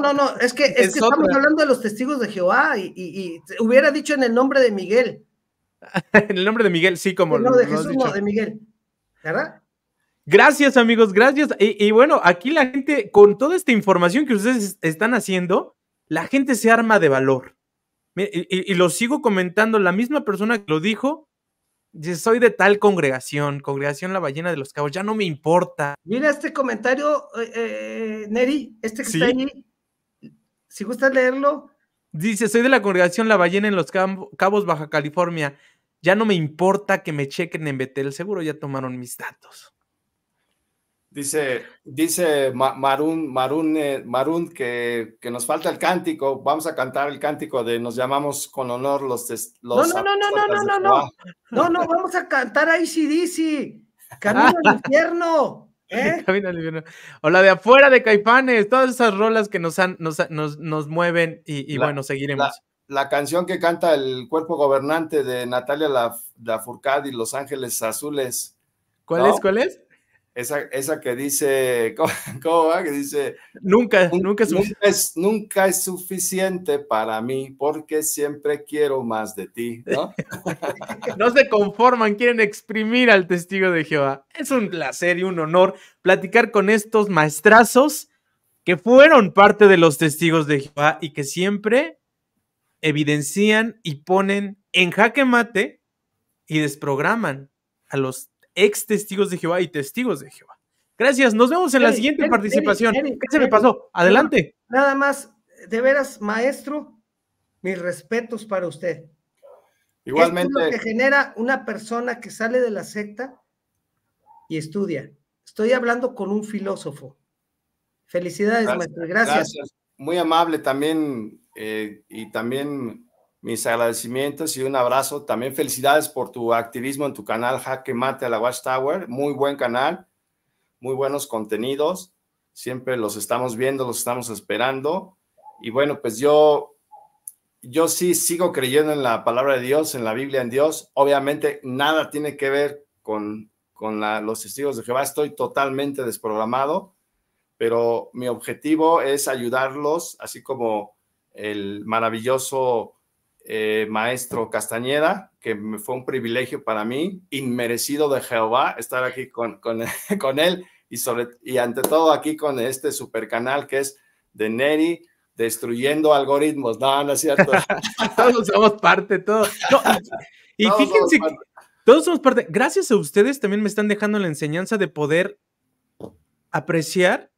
no,
no, Es que, estamos hablando de los testigos de Jehová y, hubiera dicho en el nombre de Miguel.
en el nombre de Miguel, sí, como no, de Jesús, no, de Miguel. ¿Verdad? Gracias, amigos, gracias. Y, bueno, aquí la gente, con toda esta información que ustedes están haciendo, la gente se arma de valor. Y, lo sigo comentando, la misma persona que lo dijo, dice, soy de tal congregación, congregación La Ballena de los Cabos, ya no me importa. Mira este comentario, eh, eh Neri, este que está ahí, si gustas leerlo. Dice, soy de la congregación La Ballena en los Cabos, Baja California, ya no me importa que me chequen en Betel, seguro ya tomaron mis datos.
Dice, dice Marún, eh, que, nos falta el cántico. Vamos a cantar el cántico de Nos llamamos con honor los. los no, no, no, no, no, no, no,
no. No, vamos a cantar ahí sí Camino al infierno.
¿eh? Camino al infierno. O la de afuera de Caipanes, todas esas rolas que nos, han, nos, nos, mueven y, bueno, seguiremos.
La canción que canta el cuerpo gobernante de Natalia furcada y Los Ángeles Azules. ¿Cuál es? ¿Cuál es? Esa, que dice, ¿cómo, va? Que dice... Nunca, es, nunca, es, suficiente para mí porque siempre quiero más de ti, ¿no?
no se conforman, quieren exprimir al testigo de Jehová. Es un placer y un honor platicar con estos maestrazos que fueron parte de los testigos de Jehová y que siempre evidencian y ponen en jaque mate y desprograman a los ex testigos de Jehová y testigos de Jehová. Gracias, nos vemos en la siguiente participación. ¿Qué se me pasó? Adelante.
Nada más, de veras, maestro, mis respetos para usted.
Igualmente. lo que
genera una persona que sale de la secta y estudia. Estoy hablando con un filósofo. Felicidades, maestro. Gracias.
Muy amable también eh, y también mis agradecimientos y un abrazo. También felicidades por tu activismo en tu canal Jaque Mate a la Watchtower. Muy buen canal, muy buenos contenidos. Siempre los estamos viendo, los estamos esperando. Y bueno, pues yo, yo sí sigo creyendo en la palabra de Dios, en la Biblia, en Dios. Obviamente nada tiene que ver con, con los testigos de Jehová. Estoy totalmente desprogramado, pero mi objetivo es ayudarlos, así como el maravilloso eh, maestro Castañeda, que me fue un privilegio para mí, inmerecido de Jehová estar aquí con, él y, sobre, y ante todo aquí con este super canal que es de Neri, destruyendo algoritmos. No, cierto. todos somos parte, todos.
y fíjense todos somos parte. Gracias a ustedes también me están dejando la enseñanza de poder apreciar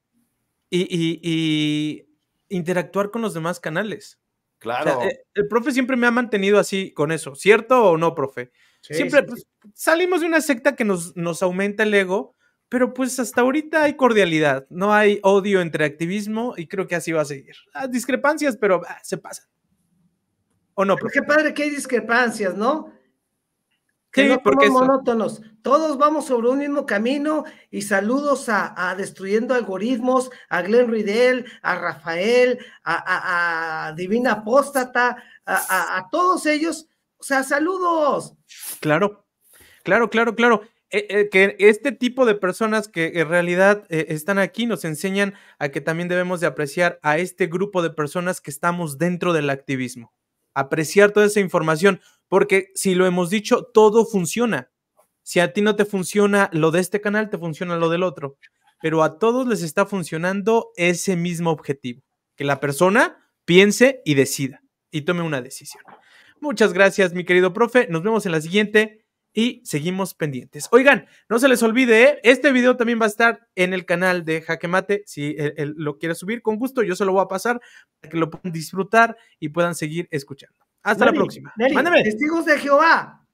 y interactuar con los demás canales. Claro. Eh, el profe siempre me ha mantenido así con eso, ¿cierto o no, profe? siempre pues, salimos de una secta que nos, aumenta el ego, pero pues hasta ahorita hay cordialidad, no hay odio entre activismo y creo que así va a seguir. las discrepancias, pero ah, se pasan. ¿O no, profe? Qué padre que hay discrepancias, ¿no?
que no somos monótonos. Todos vamos sobre un mismo camino y saludos a, Destruyendo Algoritmos, a Glenn Riddell, a Rafael, a, a, Divina Apóstata, a, todos ellos. O sea, saludos.
Claro, claro, claro, claro. Eh, eh, que este tipo de personas que en realidad eh, están aquí nos enseñan a que también debemos de apreciar a este grupo de personas que estamos dentro del activismo. Apreciar toda esa información, porque si lo hemos dicho, todo funciona. Si a ti no te funciona lo de este canal, te funciona lo del otro. Pero a todos les está funcionando ese mismo objetivo, que la persona piense y decida y tome una decisión. Muchas gracias, mi querido profe. Nos vemos en la siguiente y seguimos pendientes. Oigan, no se les olvide, ¿eh? este video también va a estar en el canal de Jaquemate, si él lo quiere subir, con gusto yo se lo voy a pasar para que lo puedan disfrutar y puedan seguir escuchando. Hasta la próxima.
Testigos de Jehová.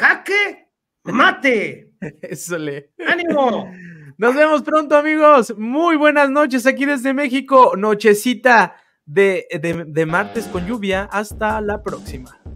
Jaque mate. Eso le. ¡Ánimo! Nos vemos pronto, amigos. Muy buenas noches aquí desde México. Nochecita de martes con lluvia. Hasta la próxima.